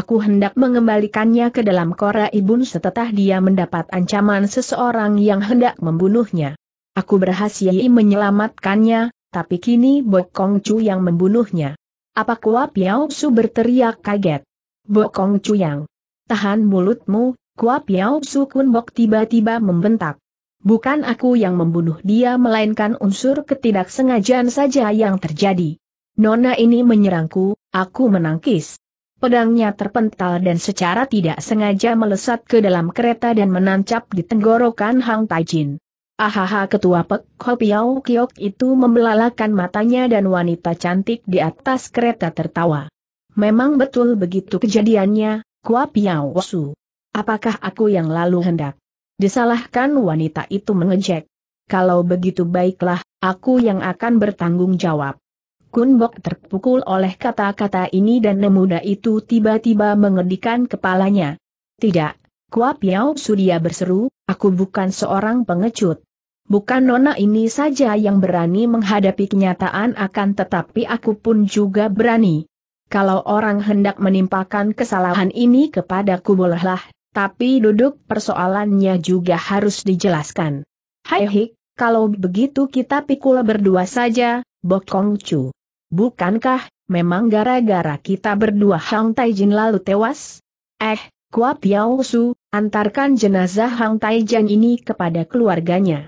Aku hendak mengembalikannya ke dalam kora ibun setelah dia mendapat ancaman seseorang yang hendak membunuhnya. Aku berhasil menyelamatkannya, tapi kini Kong Chu yang membunuhnya. Apa Kuap Yao Su berteriak kaget? Kong Chu yang. Tahan mulutmu, Kuap Yao Su Kun Bok tiba-tiba membentak. Bukan aku yang membunuh dia melainkan unsur ketidaksengajaan saja yang terjadi. Nona ini menyerangku, aku menangkis. Pedangnya terpental dan secara tidak sengaja melesat ke dalam kereta dan menancap di tenggorokan Hang Taijin. Ahaha ketua Pek Hopiao Kiok itu membelalakan matanya dan wanita cantik di atas kereta tertawa. Memang betul begitu kejadiannya, Kua Piao Su. Apakah aku yang lalu hendak Disalahkan wanita itu mengejek. Kalau begitu baiklah, aku yang akan bertanggung jawab. Kunbok terpukul oleh kata-kata ini dan nemuda itu tiba-tiba mengedikan kepalanya. Tidak, Kua Piao Sudia berseru, aku bukan seorang pengecut. Bukan nona ini saja yang berani menghadapi kenyataan akan tetapi aku pun juga berani. Kalau orang hendak menimpakan kesalahan ini kepadaku bolehlah tapi duduk persoalannya juga harus dijelaskan. Hai Hik, kalau begitu kita pikul berdua saja, Bokong Kong Chu. Bukankah, memang gara-gara kita berdua Hang Jin lalu tewas? Eh, Kuap Piao Su, antarkan jenazah Hang Taijin ini kepada keluarganya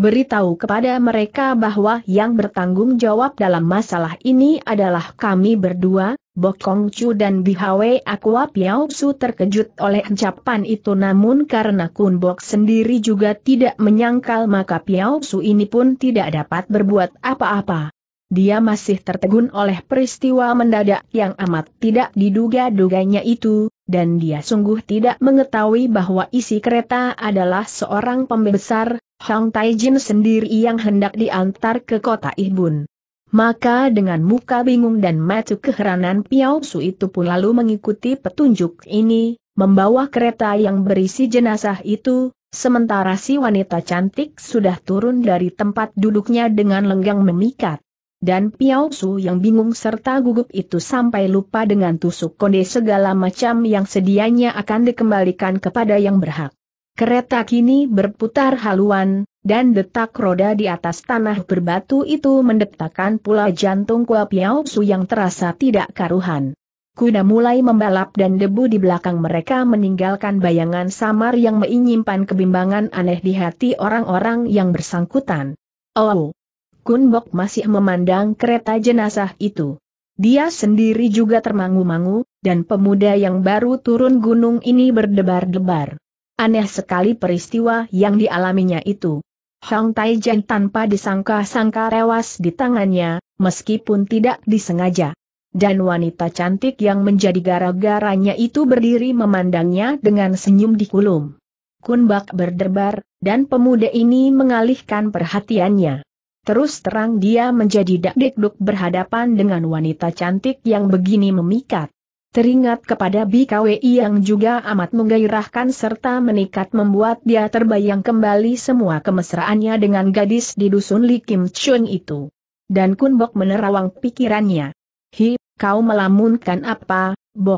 beritahu kepada mereka bahwa yang bertanggung jawab dalam masalah ini adalah kami berdua, Bokong Chu dan Bihawe Aqua Piao Su terkejut oleh ucapan itu namun karena Kun Bok sendiri juga tidak menyangkal maka Piao Su ini pun tidak dapat berbuat apa-apa. Dia masih tertegun oleh peristiwa mendadak yang amat tidak diduga-duganya itu, dan dia sungguh tidak mengetahui bahwa isi kereta adalah seorang pembesar, Hong Taijin sendiri yang hendak diantar ke kota Ihbun. Maka dengan muka bingung dan mata keheranan Piao Su itu pun lalu mengikuti petunjuk ini, membawa kereta yang berisi jenazah itu, sementara si wanita cantik sudah turun dari tempat duduknya dengan lenggang memikat dan Piao Su yang bingung serta gugup itu sampai lupa dengan tusuk konde segala macam yang sedianya akan dikembalikan kepada yang berhak. Kereta kini berputar haluan, dan detak roda di atas tanah berbatu itu mendetakkan pula jantung Kua Piao Su yang terasa tidak karuhan. Kuda mulai membalap dan debu di belakang mereka meninggalkan bayangan samar yang menyimpan kebimbangan aneh di hati orang-orang yang bersangkutan. Oh, Kun Bok masih memandang kereta jenazah itu. Dia sendiri juga termangu-mangu, dan pemuda yang baru turun gunung ini berdebar-debar. Aneh sekali peristiwa yang dialaminya itu. Hong Taijen tanpa disangka-sangka rewas di tangannya, meskipun tidak disengaja. Dan wanita cantik yang menjadi gara-garanya itu berdiri memandangnya dengan senyum kulum. Kun Bak berdebar, dan pemuda ini mengalihkan perhatiannya. Terus terang dia menjadi dakdikduk berhadapan dengan wanita cantik yang begini memikat. Teringat kepada BKWI yang juga amat menggairahkan serta menikat membuat dia terbayang kembali semua kemesraannya dengan gadis di dusun Li Kim Chun itu. Dan Kun Bok menerawang pikirannya. Hi, kau melamunkan apa,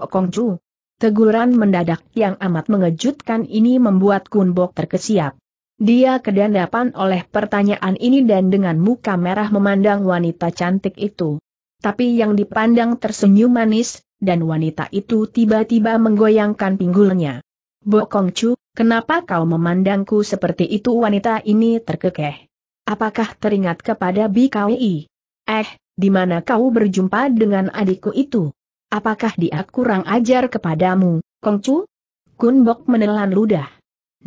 Kong Chu? Teguran mendadak yang amat mengejutkan ini membuat Kun Bok terkesiap. Dia kedandapan oleh pertanyaan ini dan dengan muka merah memandang wanita cantik itu. Tapi yang dipandang tersenyum manis, dan wanita itu tiba-tiba menggoyangkan pinggulnya. Bokongcu, kenapa kau memandangku seperti itu wanita ini terkekeh? Apakah teringat kepada BKWI? Eh, di mana kau berjumpa dengan adikku itu? Apakah dia kurang ajar kepadamu, Kongcu? Kun Bok menelan ludah.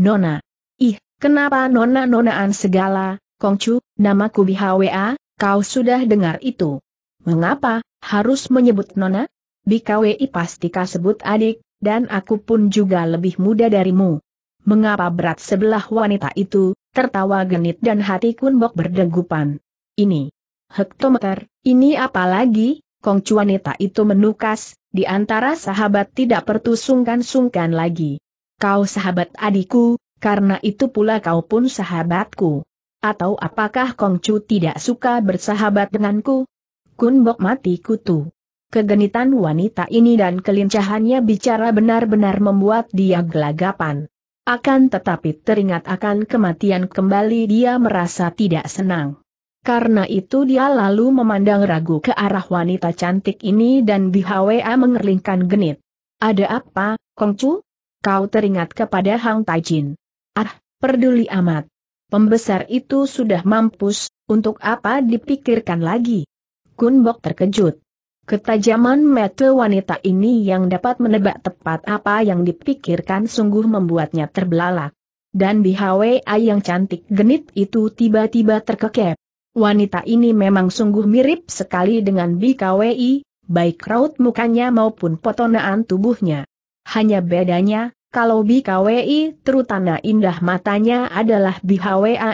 Nona. Ih, Kenapa nona-nonaan segala, Kongcu, namaku BHWA, kau sudah dengar itu. Mengapa, harus menyebut nona? BKWI pasti kau sebut adik, dan aku pun juga lebih muda darimu. Mengapa berat sebelah wanita itu, tertawa genit dan hati kunbok berdegupan. Ini. Hektometer, ini apa lagi? Kongcu wanita itu menukas, di antara sahabat tidak pertusungkan-sungkan lagi. Kau sahabat adikku, karena itu pula kau pun sahabatku. Atau apakah Kongcu tidak suka bersahabat denganku? Kun Bok mati kutu. Kegenitan wanita ini dan kelincahannya bicara benar-benar membuat dia gelagapan. Akan tetapi teringat akan kematian kembali dia merasa tidak senang. Karena itu dia lalu memandang ragu ke arah wanita cantik ini dan BHWA mengerlingkan genit. Ada apa, Kongcu? Kau teringat kepada Hang Taijin. Ah, peduli amat. Pembesar itu sudah mampus, untuk apa dipikirkan lagi? Kunbok terkejut. Ketajaman mata wanita ini yang dapat menebak tepat apa yang dipikirkan sungguh membuatnya terbelalak. Dan di Hwa yang cantik genit itu tiba-tiba terkekep. Wanita ini memang sungguh mirip sekali dengan BKWI, baik raut mukanya maupun potongan tubuhnya. Hanya bedanya, kalau BKWI, terutama indah matanya adalah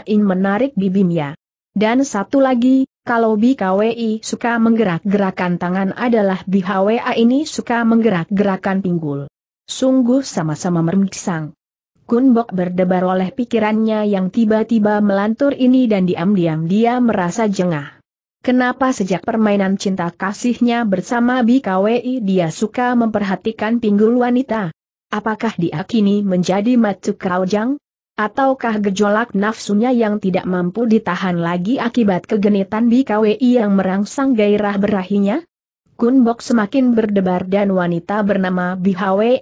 in menarik bibimnya. Dan satu lagi, kalau BKWI suka menggerak-gerakan tangan adalah BHWA ini suka menggerak-gerakan pinggul. Sungguh sama-sama mermiksang. Kunbok berdebar oleh pikirannya yang tiba-tiba melantur ini dan diam-diam dia merasa jengah. Kenapa sejak permainan cinta kasihnya bersama BKWI dia suka memperhatikan pinggul wanita? Apakah dia kini menjadi Matsu kaujang? Ataukah gejolak nafsunya yang tidak mampu ditahan lagi akibat kegenitan BKWI yang merangsang gairah berahinya? Kun Bok semakin berdebar dan wanita bernama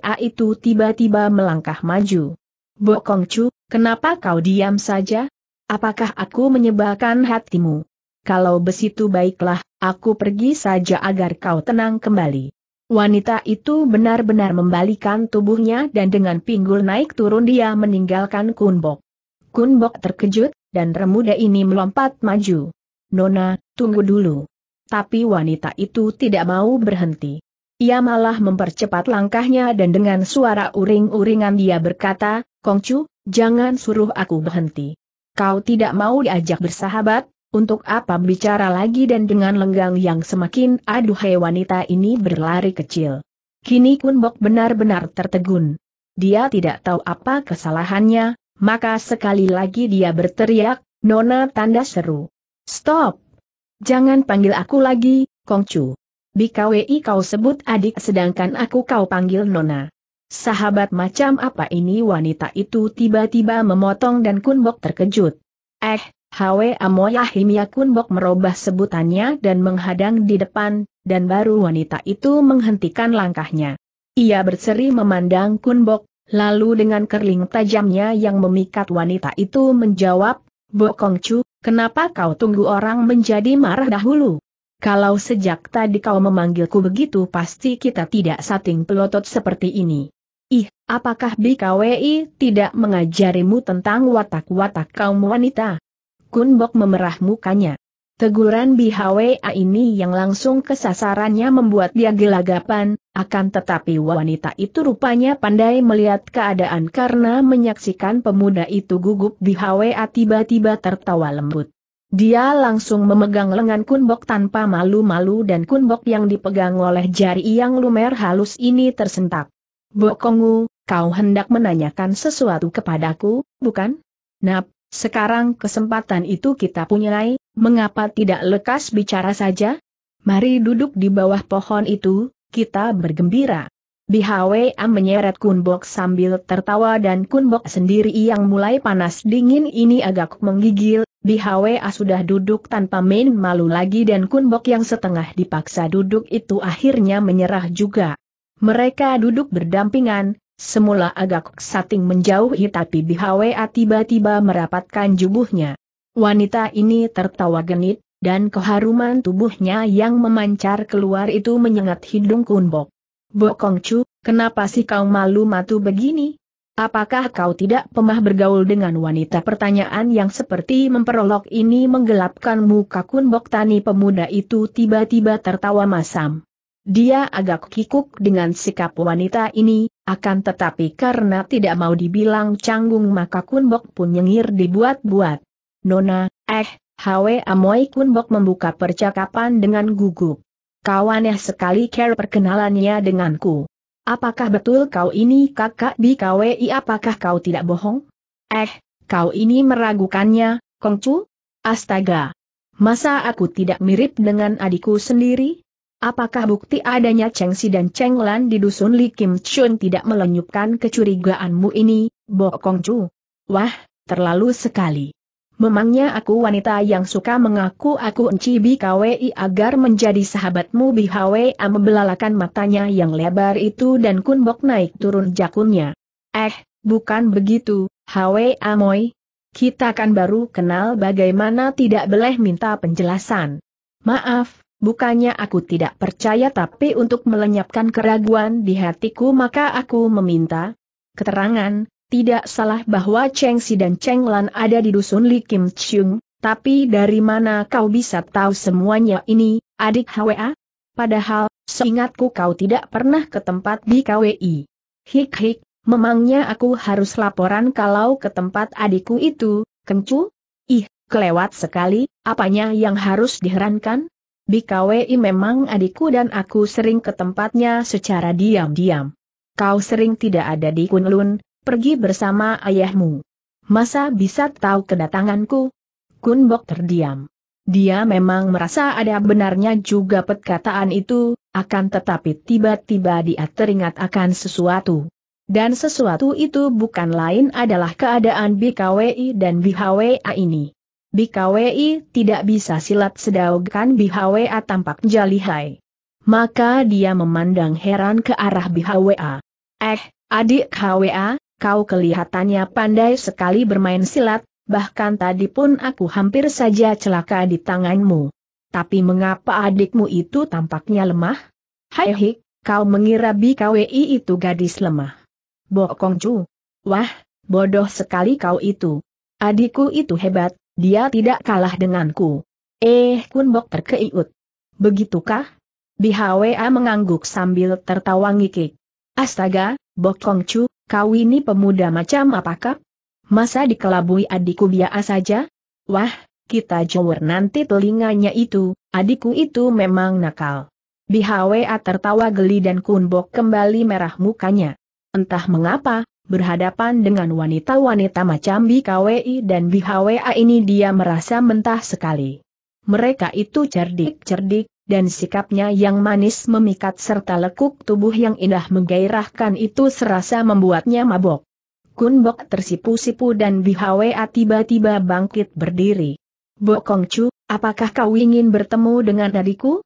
A itu tiba-tiba melangkah maju. Bokong kenapa kau diam saja? Apakah aku menyebalkan hatimu? Kalau besitu baiklah, aku pergi saja agar kau tenang kembali. Wanita itu benar-benar membalikan tubuhnya dan dengan pinggul naik turun dia meninggalkan Kunbok. Kunbok terkejut, dan remuda ini melompat maju. Nona, tunggu dulu. Tapi wanita itu tidak mau berhenti. Ia malah mempercepat langkahnya dan dengan suara uring-uringan dia berkata, Kongcu, jangan suruh aku berhenti. Kau tidak mau diajak bersahabat, untuk apa bicara lagi dan dengan lenggang yang semakin aduhai wanita ini berlari kecil. Kini Kunbok benar-benar tertegun. Dia tidak tahu apa kesalahannya, maka sekali lagi dia berteriak, Nona tanda seru. Stop! Jangan panggil aku lagi, Kongcu. BKWI kau sebut adik sedangkan aku kau panggil Nona. Sahabat macam apa ini wanita itu tiba-tiba memotong dan Kunbok terkejut. Eh, Hwe Amoyahimia Kunbok merubah sebutannya dan menghadang di depan, dan baru wanita itu menghentikan langkahnya. Ia berseri memandang Kunbok, lalu dengan kerling tajamnya yang memikat wanita itu menjawab, Chu, kenapa kau tunggu orang menjadi marah dahulu? Kalau sejak tadi kau memanggilku begitu pasti kita tidak sating pelotot seperti ini. Ih, apakah BKWI tidak mengajarimu tentang watak-watak kaum wanita? Kun Bok memerah mukanya. Teguran BHWA ini yang langsung kesasarannya membuat dia gelagapan, akan tetapi wanita itu rupanya pandai melihat keadaan karena menyaksikan pemuda itu gugup A tiba-tiba tertawa lembut. Dia langsung memegang lengan Kunbok tanpa malu-malu dan Kunbok yang dipegang oleh jari yang lumer halus ini tersentak. Bokongu, kau hendak menanyakan sesuatu kepadaku, bukan? Nap, sekarang kesempatan itu kita punyai, mengapa tidak lekas bicara saja? Mari duduk di bawah pohon itu, kita bergembira. Am menyeret Kunbok sambil tertawa dan Kunbok sendiri yang mulai panas dingin ini agak menggigil, A sudah duduk tanpa main malu lagi dan Kunbok yang setengah dipaksa duduk itu akhirnya menyerah juga. Mereka duduk berdampingan, Semula agak sating menjauhi tapi Bihwa tiba-tiba merapatkan jubuhnya. Wanita ini tertawa genit, dan keharuman tubuhnya yang memancar keluar itu menyengat hidung Kunbok. Bokong Chu, kenapa sih kau malu matu begini? Apakah kau tidak pemah bergaul dengan wanita? Pertanyaan yang seperti memperolok ini menggelapkan muka Kunbok Tani pemuda itu tiba-tiba tertawa masam. Dia agak kikuk dengan sikap wanita ini, akan tetapi karena tidak mau dibilang canggung maka Kunbok pun nyengir dibuat-buat. Nona, eh, Hwe Amoy Kunbok membuka percakapan dengan gugup. Kawan ya sekali care perkenalannya denganku. Apakah betul kau ini kakak BKWI apakah kau tidak bohong? Eh, kau ini meragukannya, Kongcu? Astaga! Masa aku tidak mirip dengan adikku sendiri? Apakah bukti adanya Cheng Si dan Cheng Lan di dusun Li Kim Chun tidak melenyupkan kecurigaanmu ini, Bo Kong Chu? Wah, terlalu sekali. Memangnya aku wanita yang suka mengaku aku Enci BKWI agar menjadi sahabatmu BHWA membelalakan matanya yang lebar itu dan Kun Bok naik turun jakunnya. Eh, bukan begitu, Hwei Amoy. Kita kan baru kenal bagaimana tidak boleh minta penjelasan. Maaf, Bukannya aku tidak percaya tapi untuk melenyapkan keraguan di hatiku maka aku meminta keterangan, tidak salah bahwa Cheng Si dan Cheng Lan ada di dusun Li Kim Chung, tapi dari mana kau bisa tahu semuanya ini, adik HWA? Padahal, seingatku kau tidak pernah ke tempat di KWI. Hik-hik, memangnya aku harus laporan kalau ke tempat adikku itu, kencu? Ih, kelewat sekali, apanya yang harus diherankan? BKWI memang adikku dan aku sering ke tempatnya secara diam-diam. Kau sering tidak ada di Kunlun, pergi bersama ayahmu. Masa bisa tahu kedatanganku? Kunbok terdiam. Dia memang merasa ada benarnya juga perkataan itu, akan tetapi tiba-tiba dia teringat akan sesuatu. Dan sesuatu itu bukan lain adalah keadaan BKWI dan BHWA ini. BKWI tidak bisa silat sedaukan Bihawa tampak jalihai. Maka dia memandang heran ke arah Bihawa. Eh, adik HWA, kau kelihatannya pandai sekali bermain silat, bahkan tadi pun aku hampir saja celaka di tanganmu. Tapi mengapa adikmu itu tampaknya lemah? Hai kau mengira BKWI itu gadis lemah. Bokong cu. Wah, bodoh sekali kau itu. Adikku itu hebat, dia tidak kalah denganku. Eh Kunbok terkeiut. Begitukah? HWA mengangguk sambil tertawa ngikik. Astaga, Bok Kongcu, kau ini pemuda macam apakah? Masa dikelabui adikku biasa saja? Wah, kita jawur nanti telinganya itu, adikku itu memang nakal. HWA tertawa geli dan Kunbok kembali merah mukanya. Entah mengapa, berhadapan dengan wanita-wanita macam BKWI dan BHWA ini dia merasa mentah sekali. Mereka itu cerdik-cerdik, dan sikapnya yang manis memikat serta lekuk tubuh yang indah menggairahkan itu serasa membuatnya mabok. Kunbok tersipu-sipu dan BHWA tiba-tiba bangkit berdiri. Bokongcu, apakah kau ingin bertemu dengan adikku?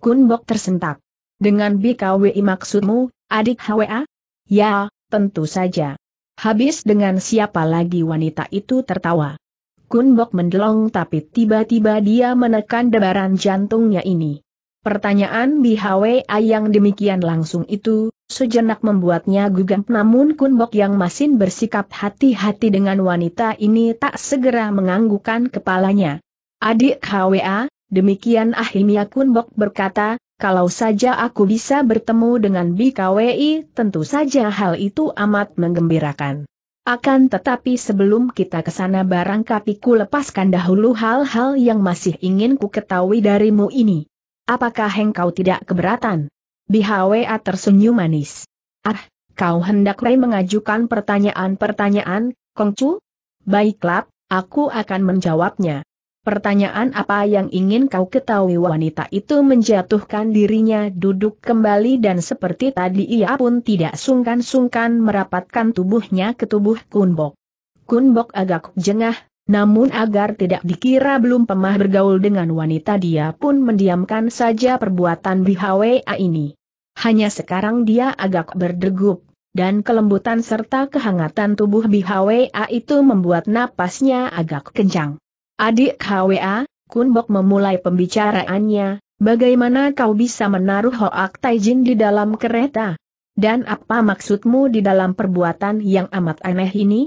Kunbok tersentak. Dengan BKWI maksudmu, adik HWA? Ya, Tentu saja. Habis dengan siapa lagi wanita itu tertawa. Bok mendelong tapi tiba-tiba dia menekan debaran jantungnya ini. Pertanyaan Hwa yang demikian langsung itu, sejenak membuatnya gugup, namun Bok yang masih bersikap hati-hati dengan wanita ini tak segera menganggukkan kepalanya. Adik HWA, demikian Kun Bok berkata, kalau saja aku bisa bertemu dengan BKWI, tentu saja hal itu amat menggembirakan. Akan tetapi sebelum kita ke sana barangkali ku lepaskan dahulu hal-hal yang masih ingin ku ketahui darimu ini. Apakah engkau tidak keberatan? BHWA tersenyum manis. Ah, kau hendak Ray mengajukan pertanyaan-pertanyaan, Kongcu? Baiklah, aku akan menjawabnya. Pertanyaan apa yang ingin kau ketahui wanita itu menjatuhkan dirinya duduk kembali dan seperti tadi ia pun tidak sungkan-sungkan merapatkan tubuhnya ke tubuh Kunbok. Kunbok agak jengah, namun agar tidak dikira belum pemah bergaul dengan wanita dia pun mendiamkan saja perbuatan BHWA ini. Hanya sekarang dia agak berdegup, dan kelembutan serta kehangatan tubuh BHWA itu membuat napasnya agak kencang. Adik HWA, Kunbok memulai pembicaraannya, bagaimana kau bisa menaruh Hoak Taijin di dalam kereta? Dan apa maksudmu di dalam perbuatan yang amat aneh ini?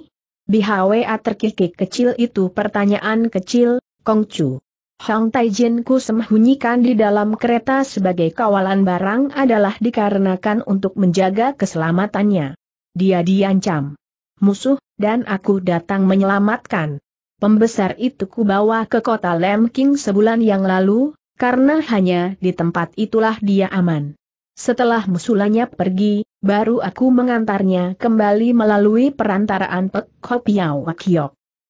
HWA terkikik kecil itu pertanyaan kecil, Kongcu. Hang Taijin ku sembunyikan di dalam kereta sebagai kawalan barang adalah dikarenakan untuk menjaga keselamatannya. Dia diancam. Musuh, dan aku datang menyelamatkan. Pembesar itu kubawa ke kota Lemking sebulan yang lalu, karena hanya di tempat itulah dia aman. Setelah musulannya pergi, baru aku mengantarnya kembali melalui perantaraan Pek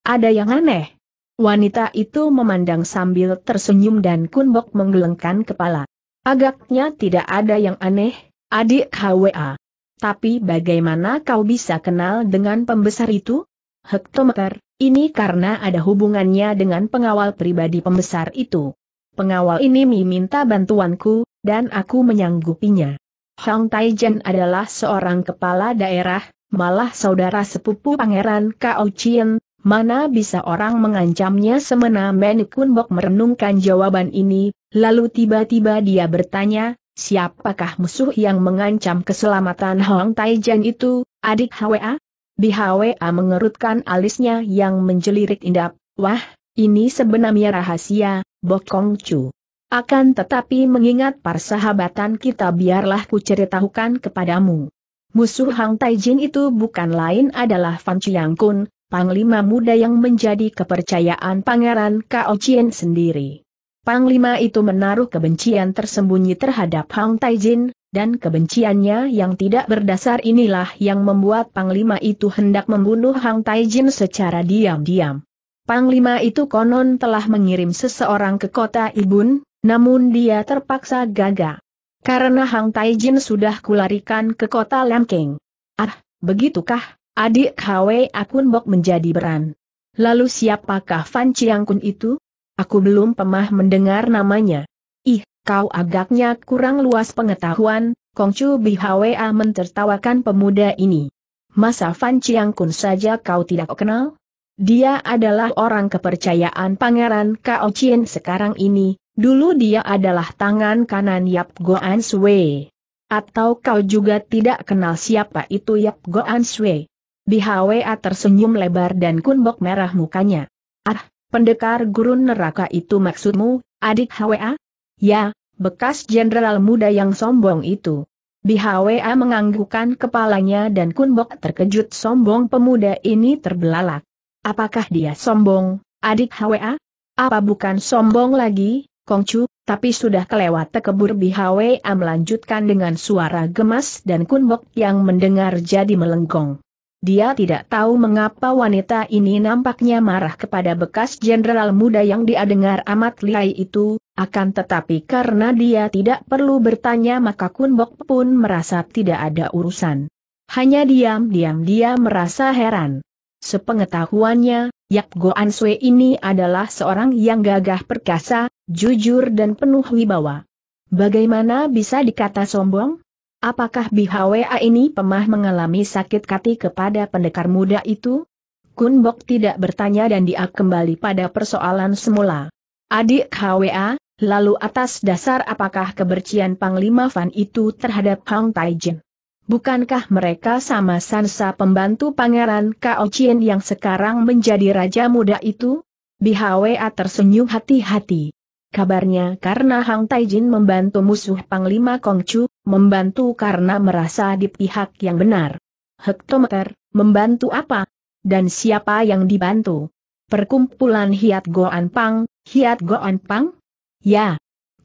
Ada yang aneh. Wanita itu memandang sambil tersenyum dan Kunbok menggelengkan kepala. Agaknya tidak ada yang aneh, adik HWA. Tapi bagaimana kau bisa kenal dengan pembesar itu? Hektometer, ini karena ada hubungannya dengan pengawal pribadi pembesar itu. Pengawal ini meminta bantuanku, dan aku menyanggupinya. Hong Taijen adalah seorang kepala daerah, malah saudara sepupu pangeran Kao Chien, mana bisa orang mengancamnya semena Menikun Bok merenungkan jawaban ini, lalu tiba-tiba dia bertanya, siapakah musuh yang mengancam keselamatan Hong Taijen itu, adik HWA? BHWA mengerutkan alisnya yang menjelirit indah. Wah, ini sebenarnya rahasia, Bokong Chu. Akan tetapi mengingat persahabatan kita biarlah ku kuceritahukan kepadamu. Musuh Hang Taijin itu bukan lain adalah Fan Chiang Kun, Panglima muda yang menjadi kepercayaan Pangeran Kao Chien sendiri. Panglima itu menaruh kebencian tersembunyi terhadap Hang Taijin, dan kebenciannya yang tidak berdasar inilah yang membuat Panglima itu hendak membunuh Hang Taijin secara diam-diam. Panglima itu konon telah mengirim seseorang ke kota Ibun, namun dia terpaksa gagal. Karena Hang Taijin sudah kularikan ke kota Lamking. Ah, begitukah, adik Hwe Akun Bok menjadi beran. Lalu siapakah Fan Chiang Kun itu? Aku belum pemah mendengar namanya. Ih, kau agaknya kurang luas pengetahuan, Kongcu Bihwa mentertawakan pemuda ini. Masa Fan Chiang Kun saja kau tidak kenal? Dia adalah orang kepercayaan pangeran Kao Chien sekarang ini, dulu dia adalah tangan kanan Yap Goan Sui. Atau kau juga tidak kenal siapa itu Yap Goan Sui? Bihwa tersenyum lebar dan kunbok merah mukanya. Ah, pendekar gurun neraka itu maksudmu, adik Hwa? Ya, bekas jenderal muda yang sombong itu. Bihwa menganggukkan kepalanya dan Kunbok terkejut sombong pemuda ini terbelalak. Apakah dia sombong, adik Hwa? Apa bukan sombong lagi, Kongcu, tapi sudah kelewat tekebur Bihwa melanjutkan dengan suara gemas dan Kunbok yang mendengar jadi melengkung. Dia tidak tahu mengapa wanita ini nampaknya marah kepada bekas jenderal muda yang dia dengar amat lihai itu, akan tetapi karena dia tidak perlu bertanya maka Kunbok pun merasa tidak ada urusan. Hanya diam-diam dia merasa heran. Sepengetahuannya, Yak Goan Sui ini adalah seorang yang gagah perkasa, jujur dan penuh wibawa. Bagaimana bisa dikata sombong? Apakah bihwa ini pemah mengalami sakit hati kepada pendekar muda itu? Kun Bok tidak bertanya dan dia kembali pada persoalan semula. Adik HWA, Lalu atas dasar apakah kebercian Panglima Fan itu terhadap Hang Taijin? Bukankah mereka sama sansa pembantu pangeran Kao Chien yang sekarang menjadi raja muda itu? Bihawea tersenyum hati-hati. Kabarnya karena Hang Taijin membantu musuh Panglima Kongcu, membantu karena merasa di pihak yang benar. Hektometer, membantu apa? Dan siapa yang dibantu? Perkumpulan Hiat Goan Pang, Hiat Goan Pang? Ya.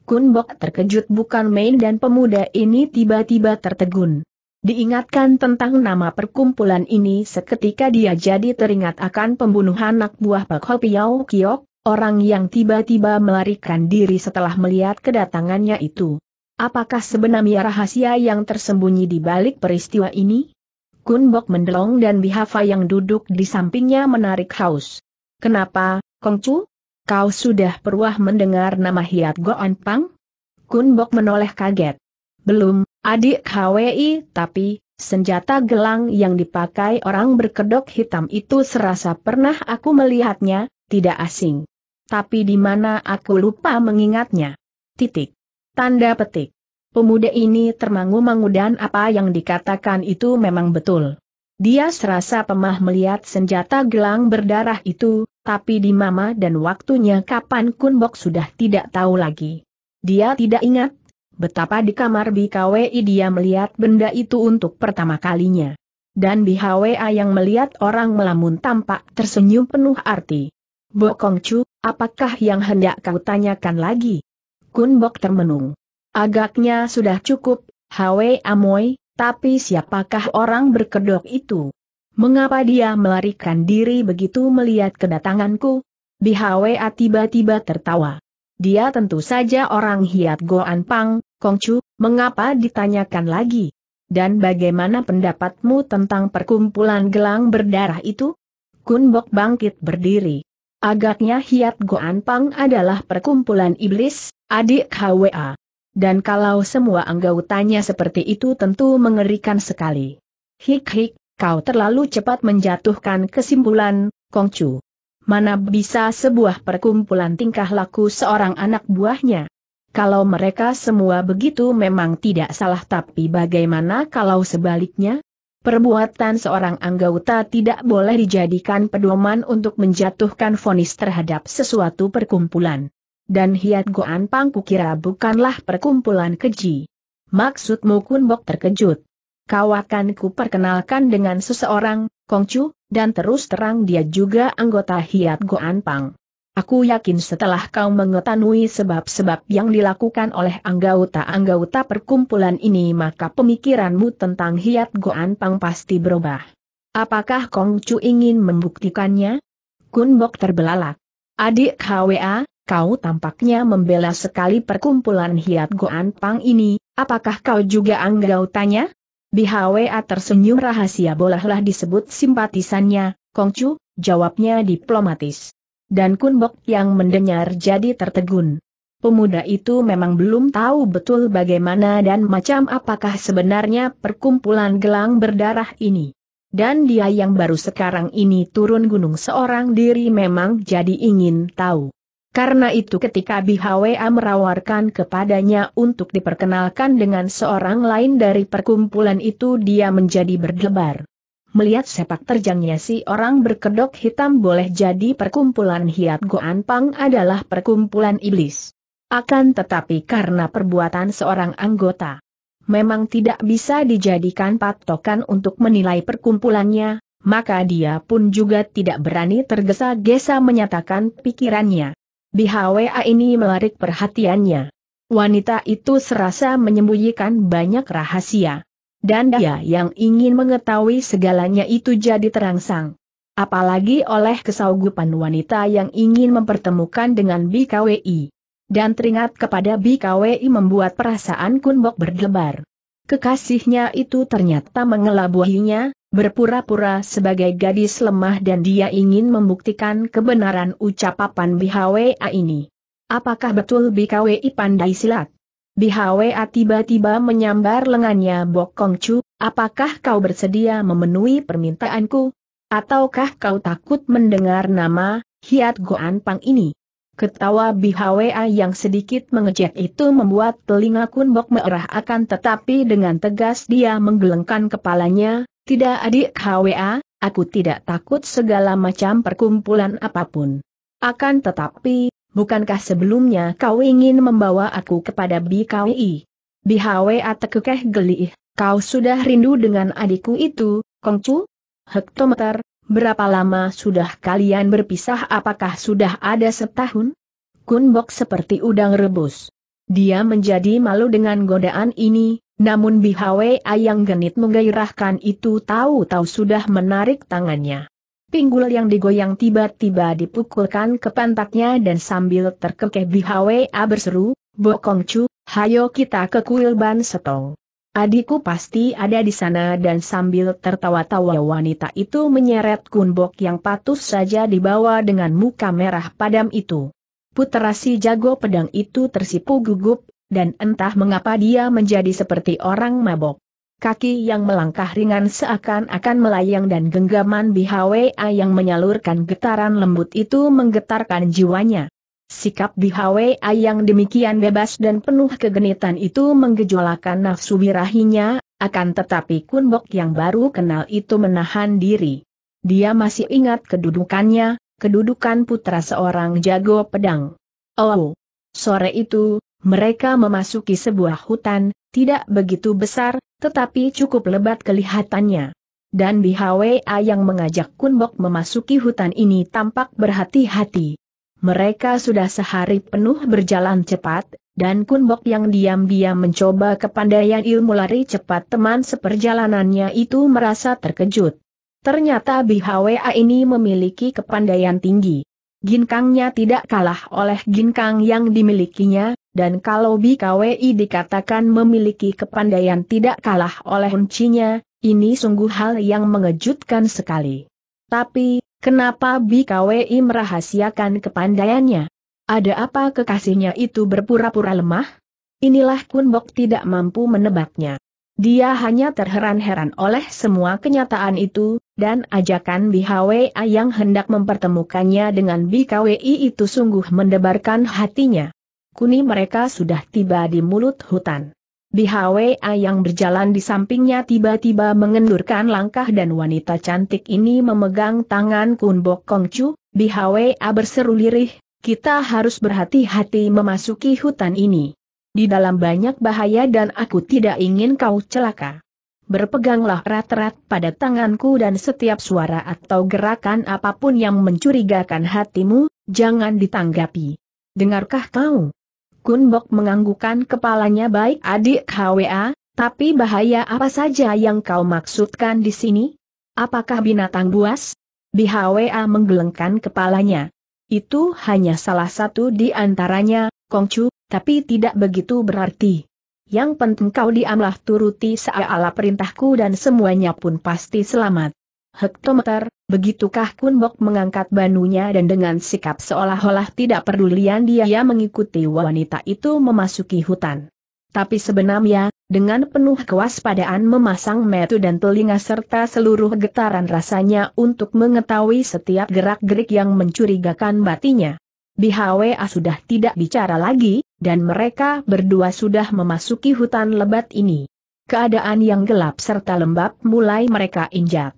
Kun Bok terkejut bukan main dan pemuda ini tiba-tiba tertegun. Diingatkan tentang nama perkumpulan ini seketika dia jadi teringat akan pembunuhan anak buah Pak Hopiao Kiok, orang yang tiba-tiba melarikan diri setelah melihat kedatangannya itu. Apakah sebenarnya rahasia yang tersembunyi di balik peristiwa ini? Kun Bok mendelong dan Bihafa yang duduk di sampingnya menarik haus. Kenapa, Kongcu? Kau sudah peruah mendengar nama Hiat Goan Pang? Kun Bok menoleh kaget. Belum, adik HWI, tapi, senjata gelang yang dipakai orang berkedok hitam itu serasa pernah aku melihatnya, tidak asing. Tapi di mana aku lupa mengingatnya. Titik. Tanda petik. Pemuda ini termangu-mangu dan apa yang dikatakan itu memang betul. Dia serasa pemah melihat senjata gelang berdarah itu, tapi di mama dan waktunya kapan Kun Bok sudah tidak tahu lagi. Dia tidak ingat betapa di kamar BKWI dia melihat benda itu untuk pertama kalinya. Dan di BHWA yang melihat orang melamun tampak tersenyum penuh arti. Bokong Chu, apakah yang hendak kau tanyakan lagi? Kun Bok termenung. Agaknya sudah cukup, Hwe Amoy, tapi siapakah orang berkedok itu? Mengapa dia melarikan diri begitu melihat kedatanganku? Bihwa tiba-tiba tertawa. Dia tentu saja orang hiat Goan Pang, Kongcu, mengapa ditanyakan lagi? Dan bagaimana pendapatmu tentang perkumpulan gelang berdarah itu? Kunbok bangkit berdiri. Agaknya Hiat Goan Pang adalah perkumpulan iblis, adik HWA. Dan kalau semua anggotanya seperti itu tentu mengerikan sekali. Hik-hik, kau terlalu cepat menjatuhkan kesimpulan, Kongcu. Mana bisa sebuah perkumpulan tingkah laku seorang anak buahnya? Kalau mereka semua begitu memang tidak salah tapi bagaimana kalau sebaliknya? Perbuatan seorang anggota tidak boleh dijadikan pedoman untuk menjatuhkan vonis terhadap sesuatu perkumpulan. Dan Hiat Goan Pangku kira bukanlah perkumpulan keji. Maksudmu Kun Bok terkejut kau akan kuperkenalkan dengan seseorang, Kongcu, dan terus terang dia juga anggota Hiat Goan Pang. Aku yakin setelah kau mengetahui sebab-sebab yang dilakukan oleh anggota-anggota perkumpulan ini maka pemikiranmu tentang Hiat Goan Pang pasti berubah. Apakah Kong Chu ingin membuktikannya? Kun Bok terbelalak. Adik HWA, kau tampaknya membela sekali perkumpulan Hiat Goan Pang ini, apakah kau juga anggotanya? BHWA tersenyum rahasia bolehlah disebut simpatisannya, Kongcu, jawabnya diplomatis. Dan Kunbok yang mendengar jadi tertegun. Pemuda itu memang belum tahu betul bagaimana dan macam apakah sebenarnya perkumpulan gelang berdarah ini. Dan dia yang baru sekarang ini turun gunung seorang diri memang jadi ingin tahu. Karena itu ketika BHWA merawarkan kepadanya untuk diperkenalkan dengan seorang lain dari perkumpulan itu dia menjadi berdebar. Melihat sepak terjangnya si orang berkedok hitam boleh jadi perkumpulan Hiap Goan Pang adalah perkumpulan iblis. Akan tetapi karena perbuatan seorang anggota memang tidak bisa dijadikan patokan untuk menilai perkumpulannya, maka dia pun juga tidak berani tergesa-gesa menyatakan pikirannya. HWA ini melarik perhatiannya. Wanita itu serasa menyembunyikan banyak rahasia. Dan dia yang ingin mengetahui segalanya itu jadi terangsang. Apalagi oleh kesaugupan wanita yang ingin mempertemukan dengan BKWI. Dan teringat kepada BKWI membuat perasaan Kunbok berdebar. Kekasihnya itu ternyata mengelabuhinya, berpura-pura sebagai gadis lemah dan dia ingin membuktikan kebenaran ucapan BHWA ini. Apakah betul BKWI pandai silat? BHWA tiba-tiba menyambar lengannya Bok Chu, apakah kau bersedia memenuhi permintaanku? Ataukah kau takut mendengar nama Hiat Goan Pang ini? Ketawa BHWA yang sedikit mengejek itu membuat telinga Kun Bok merah akan tetapi dengan tegas dia menggelengkan kepalanya, tidak adik HWA, aku tidak takut segala macam perkumpulan apapun. Akan tetapi, bukankah sebelumnya kau ingin membawa aku kepada BKWI? BHWA tekekeh geli, kau sudah rindu dengan adikku itu, Kongcu? Hektometer, berapa lama sudah kalian berpisah apakah sudah ada setahun? Kunbok seperti udang rebus. Dia menjadi malu dengan godaan ini, namun Bihwe yang genit menggairahkan itu tahu-tahu sudah menarik tangannya. Pinggul yang digoyang tiba-tiba dipukulkan ke pantatnya dan sambil terkekeh A berseru, "Bokong cu, hayo kita ke kuil Ban Setong. Adikku pasti ada di sana dan sambil tertawa-tawa wanita itu menyeret kunbok yang patuh saja dibawa dengan muka merah padam itu. Putra si jago pedang itu tersipu gugup, dan entah mengapa dia menjadi seperti orang mabok. Kaki yang melangkah ringan seakan-akan melayang dan genggaman BHWA yang menyalurkan getaran lembut itu menggetarkan jiwanya. Sikap BHWA yang demikian bebas dan penuh kegenitan itu menggejolakan nafsu birahinya, akan tetapi Kunbok yang baru kenal itu menahan diri. Dia masih ingat kedudukannya, kedudukan putra seorang jago pedang. Oh, sore itu, mereka memasuki sebuah hutan, tidak begitu besar, tetapi cukup lebat kelihatannya. Dan BHWA yang mengajak Kunbok memasuki hutan ini tampak berhati-hati. Mereka sudah sehari penuh berjalan cepat, dan Kunbok yang diam-diam mencoba kepandaian ilmu lari cepat teman seperjalanannya itu merasa terkejut. Ternyata BHWA ini memiliki kepandaian tinggi. Ginkangnya tidak kalah oleh ginkang yang dimilikinya, dan kalau BKWI dikatakan memiliki kepandaian tidak kalah oleh uncinya, ini sungguh hal yang mengejutkan sekali. Tapi, kenapa BKWI merahasiakan kepandaiannya? Ada apa kekasihnya itu berpura-pura lemah? Inilah Kunbok tidak mampu menebaknya. Dia hanya terheran-heran oleh semua kenyataan itu, dan ajakan BKWI yang hendak mempertemukannya dengan BKWI itu sungguh mendebarkan hatinya kuni mereka sudah tiba di mulut hutan. BHWA yang berjalan di sampingnya tiba-tiba mengendurkan langkah dan wanita cantik ini memegang tangan Kun Bok Kong Chu, BHWA berseru lirih, kita harus berhati-hati memasuki hutan ini. Di dalam banyak bahaya dan aku tidak ingin kau celaka. Berpeganglah erat-erat pada tanganku dan setiap suara atau gerakan apapun yang mencurigakan hatimu, jangan ditanggapi. Dengarkah kau? Kun Bok menganggukan kepalanya baik adik HWA, tapi bahaya apa saja yang kau maksudkan di sini? Apakah binatang buas? Hwa menggelengkan kepalanya. Itu hanya salah satu di antaranya, Kongcu, tapi tidak begitu berarti. Yang penting kau diamlah turuti seala perintahku dan semuanya pun pasti selamat hektometer, begitukah Kunbok mengangkat banunya dan dengan sikap seolah-olah tidak pedulian dia mengikuti wanita itu memasuki hutan. Tapi sebenarnya, dengan penuh kewaspadaan memasang metu dan telinga serta seluruh getaran rasanya untuk mengetahui setiap gerak-gerik yang mencurigakan batinya. BHWA sudah tidak bicara lagi, dan mereka berdua sudah memasuki hutan lebat ini. Keadaan yang gelap serta lembab mulai mereka injak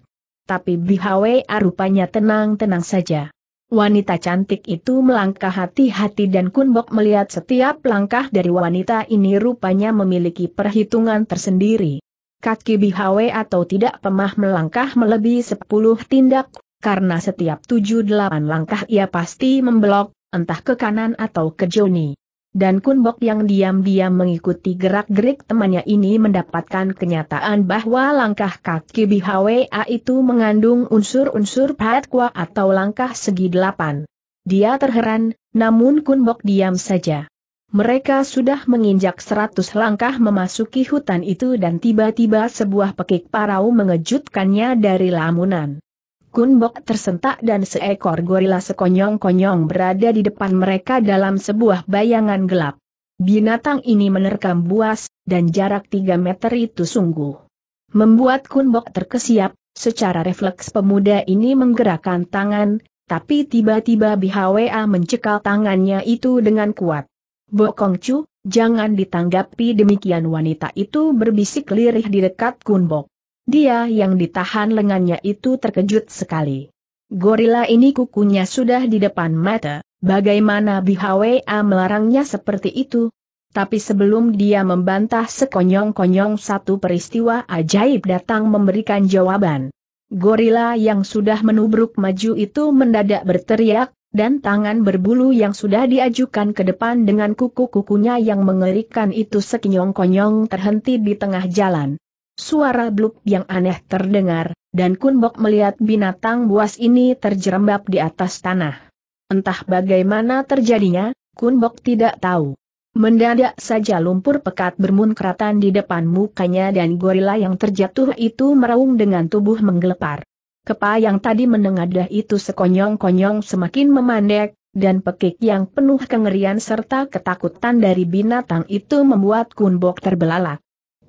tapi Bihawei rupanya tenang-tenang saja. Wanita cantik itu melangkah hati-hati dan Kunbok melihat setiap langkah dari wanita ini rupanya memiliki perhitungan tersendiri. Kaki Bihwe atau tidak pemah melangkah melebihi sepuluh tindak, karena setiap tujuh delapan langkah ia pasti membelok, entah ke kanan atau ke Joni dan Kunbok yang diam-diam mengikuti gerak-gerik temannya ini mendapatkan kenyataan bahwa langkah kaki BHWA itu mengandung unsur-unsur patkwa atau langkah segi delapan. Dia terheran, namun Kunbok diam saja. Mereka sudah menginjak seratus langkah memasuki hutan itu dan tiba-tiba sebuah pekik parau mengejutkannya dari lamunan. Kunbok tersentak dan seekor gorila sekonyong-konyong berada di depan mereka dalam sebuah bayangan gelap. Binatang ini menerkam buas, dan jarak 3 meter itu sungguh. Membuat Kunbok terkesiap, secara refleks pemuda ini menggerakkan tangan, tapi tiba-tiba BHWA mencekal tangannya itu dengan kuat. Bokongcu, jangan ditanggapi demikian wanita itu berbisik lirih di dekat Kunbok. Dia yang ditahan lengannya itu terkejut sekali. Gorila ini kukunya sudah di depan mata, bagaimana BHWA melarangnya seperti itu? Tapi sebelum dia membantah sekonyong-konyong satu peristiwa ajaib datang memberikan jawaban. Gorila yang sudah menubruk maju itu mendadak berteriak, dan tangan berbulu yang sudah diajukan ke depan dengan kuku-kukunya yang mengerikan itu sekonyong-konyong terhenti di tengah jalan. Suara blub yang aneh terdengar, dan Kunbok melihat binatang buas ini terjerembab di atas tanah. Entah bagaimana terjadinya, Kunbok tidak tahu. Mendadak saja lumpur pekat bermunkratan di depan mukanya dan gorila yang terjatuh itu meraung dengan tubuh menggelepar. Kepa yang tadi menengadah itu sekonyong-konyong semakin memandek, dan pekik yang penuh kengerian serta ketakutan dari binatang itu membuat Kunbok terbelalak.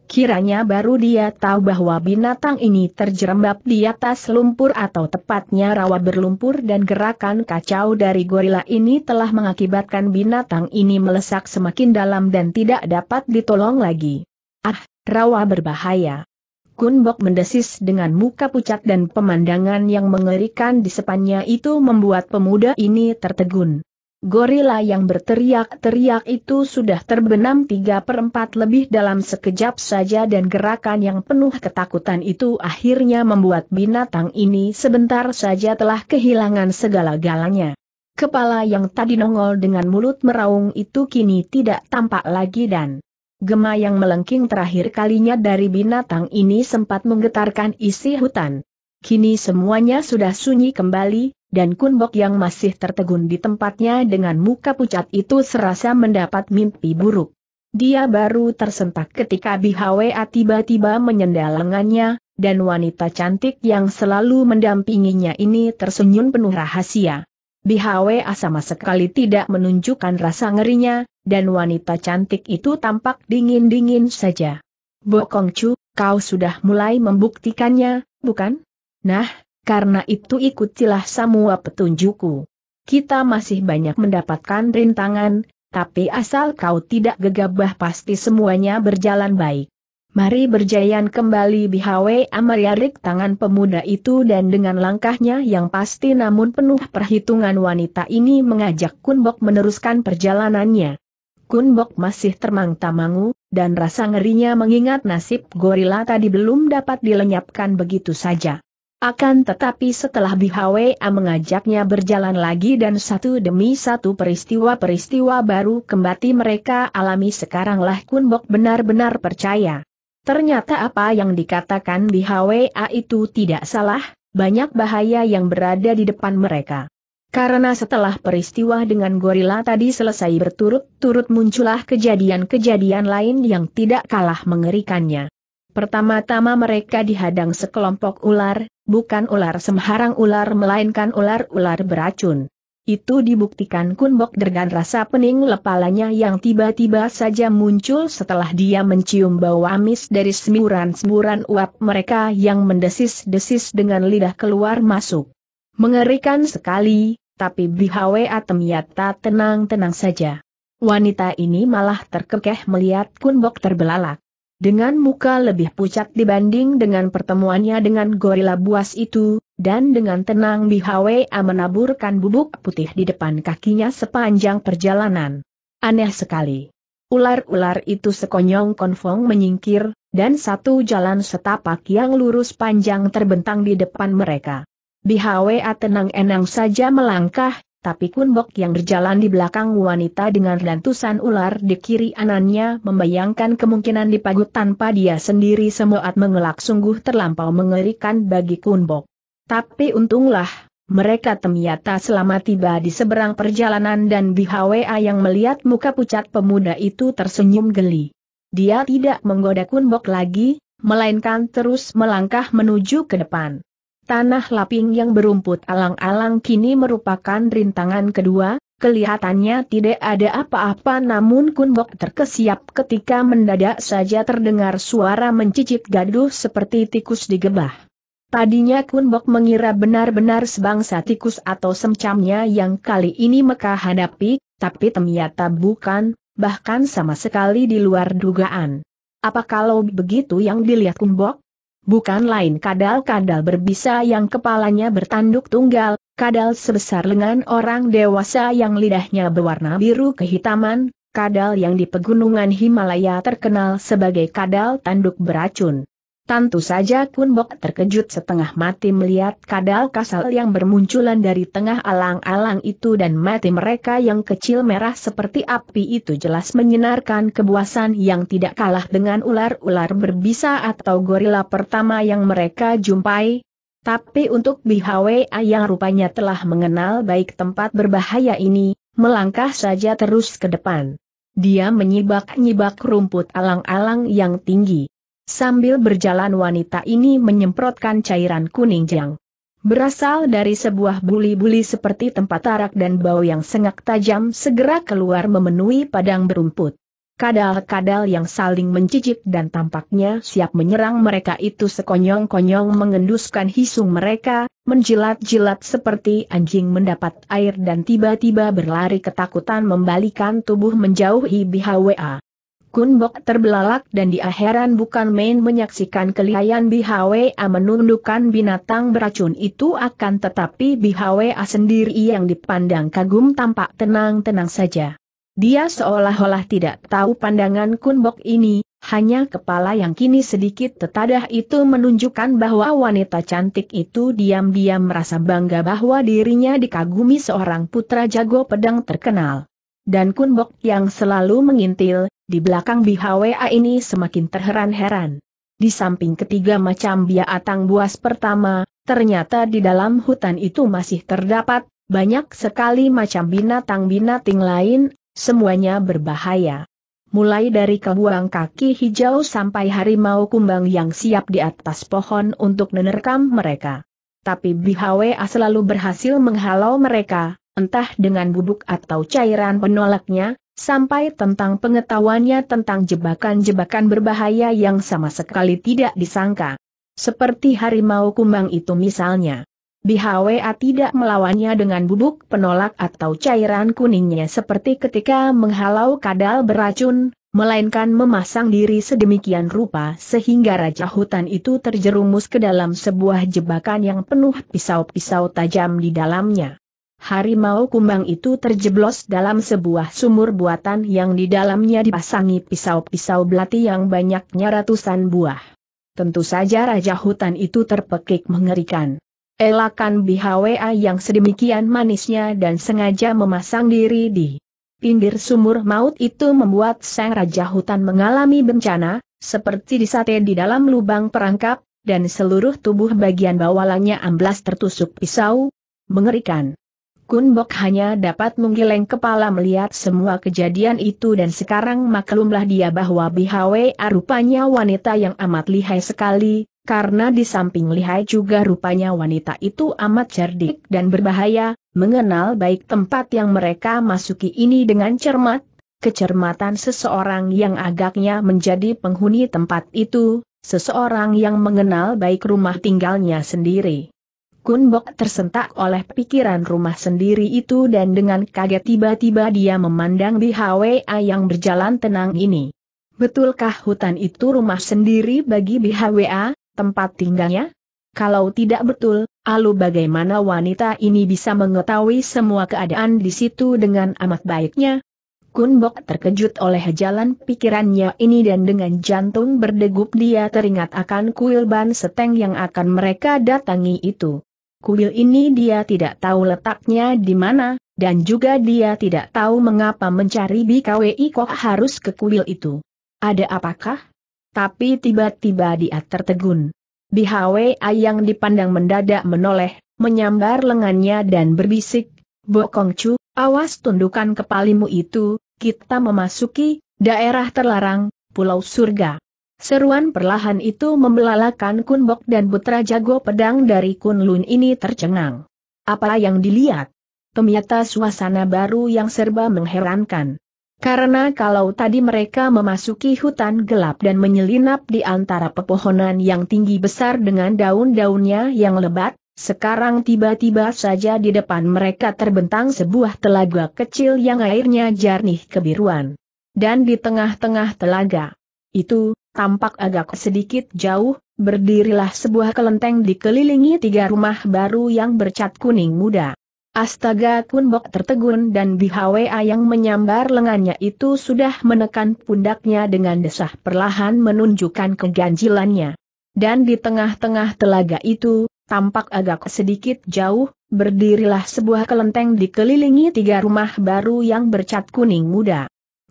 Kiranya baru dia tahu bahwa binatang ini terjerembab di atas lumpur atau tepatnya rawa berlumpur dan gerakan kacau dari gorila ini telah mengakibatkan binatang ini melesak semakin dalam dan tidak dapat ditolong lagi. Ah, rawa berbahaya. Kunbok mendesis dengan muka pucat dan pemandangan yang mengerikan di sepannya itu membuat pemuda ini tertegun. Gorila yang berteriak-teriak itu sudah terbenam tiga perempat lebih dalam sekejap saja dan gerakan yang penuh ketakutan itu akhirnya membuat binatang ini sebentar saja telah kehilangan segala-galanya. Kepala yang tadi nongol dengan mulut meraung itu kini tidak tampak lagi dan gema yang melengking terakhir kalinya dari binatang ini sempat menggetarkan isi hutan. Kini semuanya sudah sunyi kembali, dan Kunbok yang masih tertegun di tempatnya dengan muka pucat itu serasa mendapat mimpi buruk. Dia baru tersentak ketika Bihwa tiba-tiba menyendal lengannya, dan wanita cantik yang selalu mendampinginya ini tersenyum penuh rahasia. Bihwa sama sekali tidak menunjukkan rasa ngerinya, dan wanita cantik itu tampak dingin-dingin saja. Bokongcu, kau sudah mulai membuktikannya, bukan? Nah, karena itu ikutilah semua petunjukku. Kita masih banyak mendapatkan rintangan, tapi asal kau tidak gegabah pasti semuanya berjalan baik. Mari berjayan kembali Bihawe Amaryarik tangan pemuda itu dan dengan langkahnya yang pasti namun penuh perhitungan wanita ini mengajak Kunbok meneruskan perjalanannya. Kunbok masih termang-tamangu, dan rasa ngerinya mengingat nasib gorila tadi belum dapat dilenyapkan begitu saja. Akan tetapi setelah BHWA mengajaknya berjalan lagi dan satu demi satu peristiwa-peristiwa baru kembali mereka alami sekaranglah Kunbok benar-benar percaya. Ternyata apa yang dikatakan BHWA itu tidak salah, banyak bahaya yang berada di depan mereka. Karena setelah peristiwa dengan gorila tadi selesai berturut-turut muncullah kejadian-kejadian lain yang tidak kalah mengerikannya. Pertama-tama mereka dihadang sekelompok ular, bukan ular semharang ular melainkan ular-ular beracun. Itu dibuktikan Kunbok dengan rasa pening lepalanya yang tiba-tiba saja muncul setelah dia mencium bau amis dari semburan-semburan uap mereka yang mendesis-desis dengan lidah keluar masuk. Mengerikan sekali, tapi Bihawe Atemyata tenang-tenang saja. Wanita ini malah terkekeh melihat Kunbok terbelalak. Dengan muka lebih pucat dibanding dengan pertemuannya dengan gorila buas itu, dan dengan tenang Bihwa menaburkan bubuk putih di depan kakinya sepanjang perjalanan. Aneh sekali. Ular-ular itu sekonyong konfong menyingkir, dan satu jalan setapak yang lurus panjang terbentang di depan mereka. Bihwa tenang-enang saja melangkah, tapi Kunbok yang berjalan di belakang wanita dengan rantusan ular di kiri anannya membayangkan kemungkinan dipagut tanpa dia sendiri semua mengelak sungguh terlampau mengerikan bagi Kunbok. Tapi untunglah, mereka ternyata selama tiba di seberang perjalanan dan bihawa yang melihat muka pucat pemuda itu tersenyum geli. Dia tidak menggoda Kunbok lagi, melainkan terus melangkah menuju ke depan. Tanah laping yang berumput alang-alang kini merupakan rintangan kedua, kelihatannya tidak ada apa-apa namun Kunbok terkesiap ketika mendadak saja terdengar suara mencicit gaduh seperti tikus digebah. Tadinya Kunbok mengira benar-benar sebangsa tikus atau semacamnya yang kali ini Mekah hadapi, tapi ternyata bukan, bahkan sama sekali di luar dugaan. Apa kalau begitu yang dilihat Kunbok? bukan lain kadal-kadal berbisa yang kepalanya bertanduk tunggal, kadal sebesar lengan orang dewasa yang lidahnya berwarna biru kehitaman, kadal yang di pegunungan Himalaya terkenal sebagai kadal tanduk beracun. Tentu saja Kunbok terkejut setengah mati melihat kadal kasal yang bermunculan dari tengah alang-alang itu dan mati mereka yang kecil merah seperti api itu jelas menyinarkan kebuasan yang tidak kalah dengan ular-ular berbisa atau gorila pertama yang mereka jumpai. Tapi untuk BHWA yang rupanya telah mengenal baik tempat berbahaya ini, melangkah saja terus ke depan. Dia menyibak-nyibak rumput alang-alang yang tinggi. Sambil berjalan wanita ini menyemprotkan cairan kuning jang. Berasal dari sebuah buli-buli seperti tempat tarak dan bau yang sengak tajam segera keluar memenuhi padang berumput. Kadal-kadal yang saling mencicik dan tampaknya siap menyerang mereka itu sekonyong-konyong mengenduskan hisung mereka, menjilat-jilat seperti anjing mendapat air dan tiba-tiba berlari ketakutan membalikan tubuh menjauhi BHWA. Kunbok terbelalak dan dia heran bukan main menyaksikan kelihayan Bihwa menundukkan binatang beracun itu akan tetapi Bihwa sendiri yang dipandang kagum tampak tenang-tenang saja. Dia seolah-olah tidak tahu pandangan Kunbok ini, hanya kepala yang kini sedikit tetadah itu menunjukkan bahwa wanita cantik itu diam-diam merasa bangga bahwa dirinya dikagumi seorang putra jago pedang terkenal. Dan Kunbok yang selalu mengintil, di belakang BHWA ini semakin terheran-heran. Di samping ketiga macam biatang buas pertama, ternyata di dalam hutan itu masih terdapat banyak sekali macam binatang-binating lain, semuanya berbahaya. Mulai dari kebuang kaki hijau sampai harimau kumbang yang siap di atas pohon untuk menerkam mereka. Tapi BHWA selalu berhasil menghalau mereka, entah dengan bubuk atau cairan penolaknya, sampai tentang pengetahuannya tentang jebakan-jebakan berbahaya yang sama sekali tidak disangka. Seperti harimau kumbang itu misalnya. Bihawa tidak melawannya dengan bubuk penolak atau cairan kuningnya seperti ketika menghalau kadal beracun, melainkan memasang diri sedemikian rupa sehingga raja hutan itu terjerumus ke dalam sebuah jebakan yang penuh pisau-pisau tajam di dalamnya harimau kumbang itu terjeblos dalam sebuah sumur buatan yang di dalamnya dipasangi pisau-pisau belati yang banyaknya ratusan buah. Tentu saja Raja Hutan itu terpekik mengerikan. Elakan BHWA yang sedemikian manisnya dan sengaja memasang diri di pinggir sumur maut itu membuat sang Raja Hutan mengalami bencana, seperti disate di dalam lubang perangkap, dan seluruh tubuh bagian bawalannya amblas tertusuk pisau, mengerikan. Kun Bok hanya dapat menggeleng kepala melihat semua kejadian itu dan sekarang maklumlah dia bahwa Bihawe rupanya wanita yang amat lihai sekali, karena di samping lihai juga rupanya wanita itu amat cerdik dan berbahaya, mengenal baik tempat yang mereka masuki ini dengan cermat, kecermatan seseorang yang agaknya menjadi penghuni tempat itu, seseorang yang mengenal baik rumah tinggalnya sendiri. Kun Bok tersentak oleh pikiran rumah sendiri itu dan dengan kaget tiba-tiba dia memandang di Hwa yang berjalan tenang ini. Betulkah hutan itu rumah sendiri bagi BHWA, tempat tinggalnya? Kalau tidak betul, alu bagaimana wanita ini bisa mengetahui semua keadaan di situ dengan amat baiknya? Kunbok terkejut oleh jalan pikirannya ini dan dengan jantung berdegup dia teringat akan kuil ban seteng yang akan mereka datangi itu. Kuil ini dia tidak tahu letaknya di mana, dan juga dia tidak tahu mengapa mencari BKWI kok harus ke kuil itu. Ada apakah? Tapi tiba-tiba dia tertegun. BHWA yang dipandang mendadak menoleh, menyambar lengannya dan berbisik, Bokong Chu, awas tundukan kepalimu itu, kita memasuki, daerah terlarang, pulau surga. Seruan perlahan itu membelalakan Kunbok dan putra jago pedang dari Kunlun ini tercengang. Apa yang dilihat? Ternyata suasana baru yang serba mengherankan. Karena kalau tadi mereka memasuki hutan gelap dan menyelinap di antara pepohonan yang tinggi besar dengan daun-daunnya yang lebat, sekarang tiba-tiba saja di depan mereka terbentang sebuah telaga kecil yang airnya jernih kebiruan. Dan di tengah-tengah telaga, itu, tampak agak sedikit jauh, berdirilah sebuah kelenteng dikelilingi tiga rumah baru yang bercat kuning muda. Astaga Kunbok tertegun dan Bihwa yang menyambar lengannya itu sudah menekan pundaknya dengan desah perlahan menunjukkan keganjilannya. Dan di tengah-tengah telaga itu, tampak agak sedikit jauh, berdirilah sebuah kelenteng dikelilingi tiga rumah baru yang bercat kuning muda.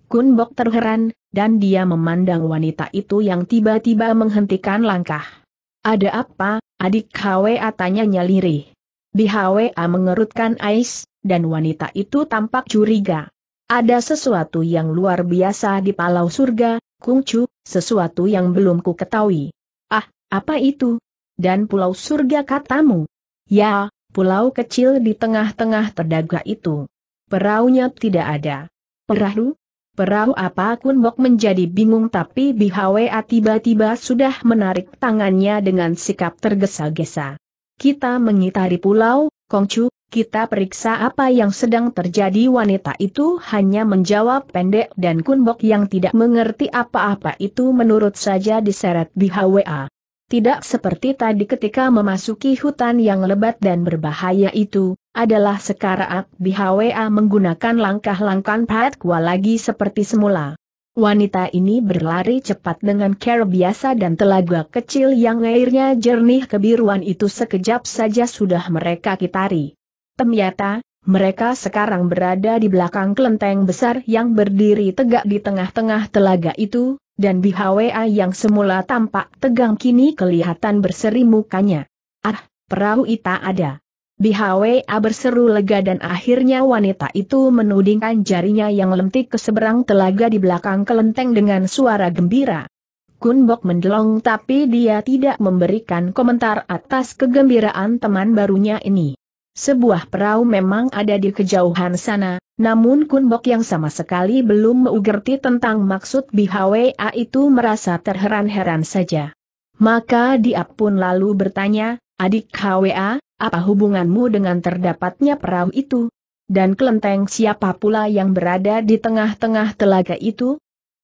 Kun Bok terheran, dan dia memandang wanita itu yang tiba-tiba menghentikan langkah. Ada apa, adik HWA tanyanya lirih. HWA mengerutkan ais, dan wanita itu tampak curiga. Ada sesuatu yang luar biasa di palau surga, Kung Chu. sesuatu yang belum ku ketahui. Ah, apa itu? Dan pulau surga katamu? Ya, pulau kecil di tengah-tengah terdaga itu. Peraunya tidak ada. Perahu? Perahu apa Kun Bok menjadi bingung tapi Bihwa tiba-tiba sudah menarik tangannya dengan sikap tergesa-gesa. Kita mengitari pulau, Kongcu, kita periksa apa yang sedang terjadi wanita itu hanya menjawab pendek dan Kun Bok yang tidak mengerti apa-apa itu menurut saja diseret Bihwa tidak seperti tadi ketika memasuki hutan yang lebat dan berbahaya itu, adalah sekarang BHWA menggunakan langkah-langkah Patkwa lagi seperti semula. Wanita ini berlari cepat dengan cara biasa dan telaga kecil yang airnya jernih kebiruan itu sekejap saja sudah mereka kitari. Temyata. Mereka sekarang berada di belakang kelenteng besar yang berdiri tegak di tengah-tengah telaga itu, dan BHWA yang semula tampak tegang kini kelihatan berseri mukanya. Ah, perahu Ita ada. Bihawea berseru lega dan akhirnya wanita itu menudingkan jarinya yang lentik ke seberang telaga di belakang kelenteng dengan suara gembira. Kunbok mendelong tapi dia tidak memberikan komentar atas kegembiraan teman barunya ini. Sebuah perahu memang ada di kejauhan sana, namun Kunbok yang sama sekali belum mengerti tentang maksud A itu merasa terheran-heran saja. Maka dia pun lalu bertanya, adik HWA, apa hubunganmu dengan terdapatnya perahu itu? Dan kelenteng siapa pula yang berada di tengah-tengah telaga itu?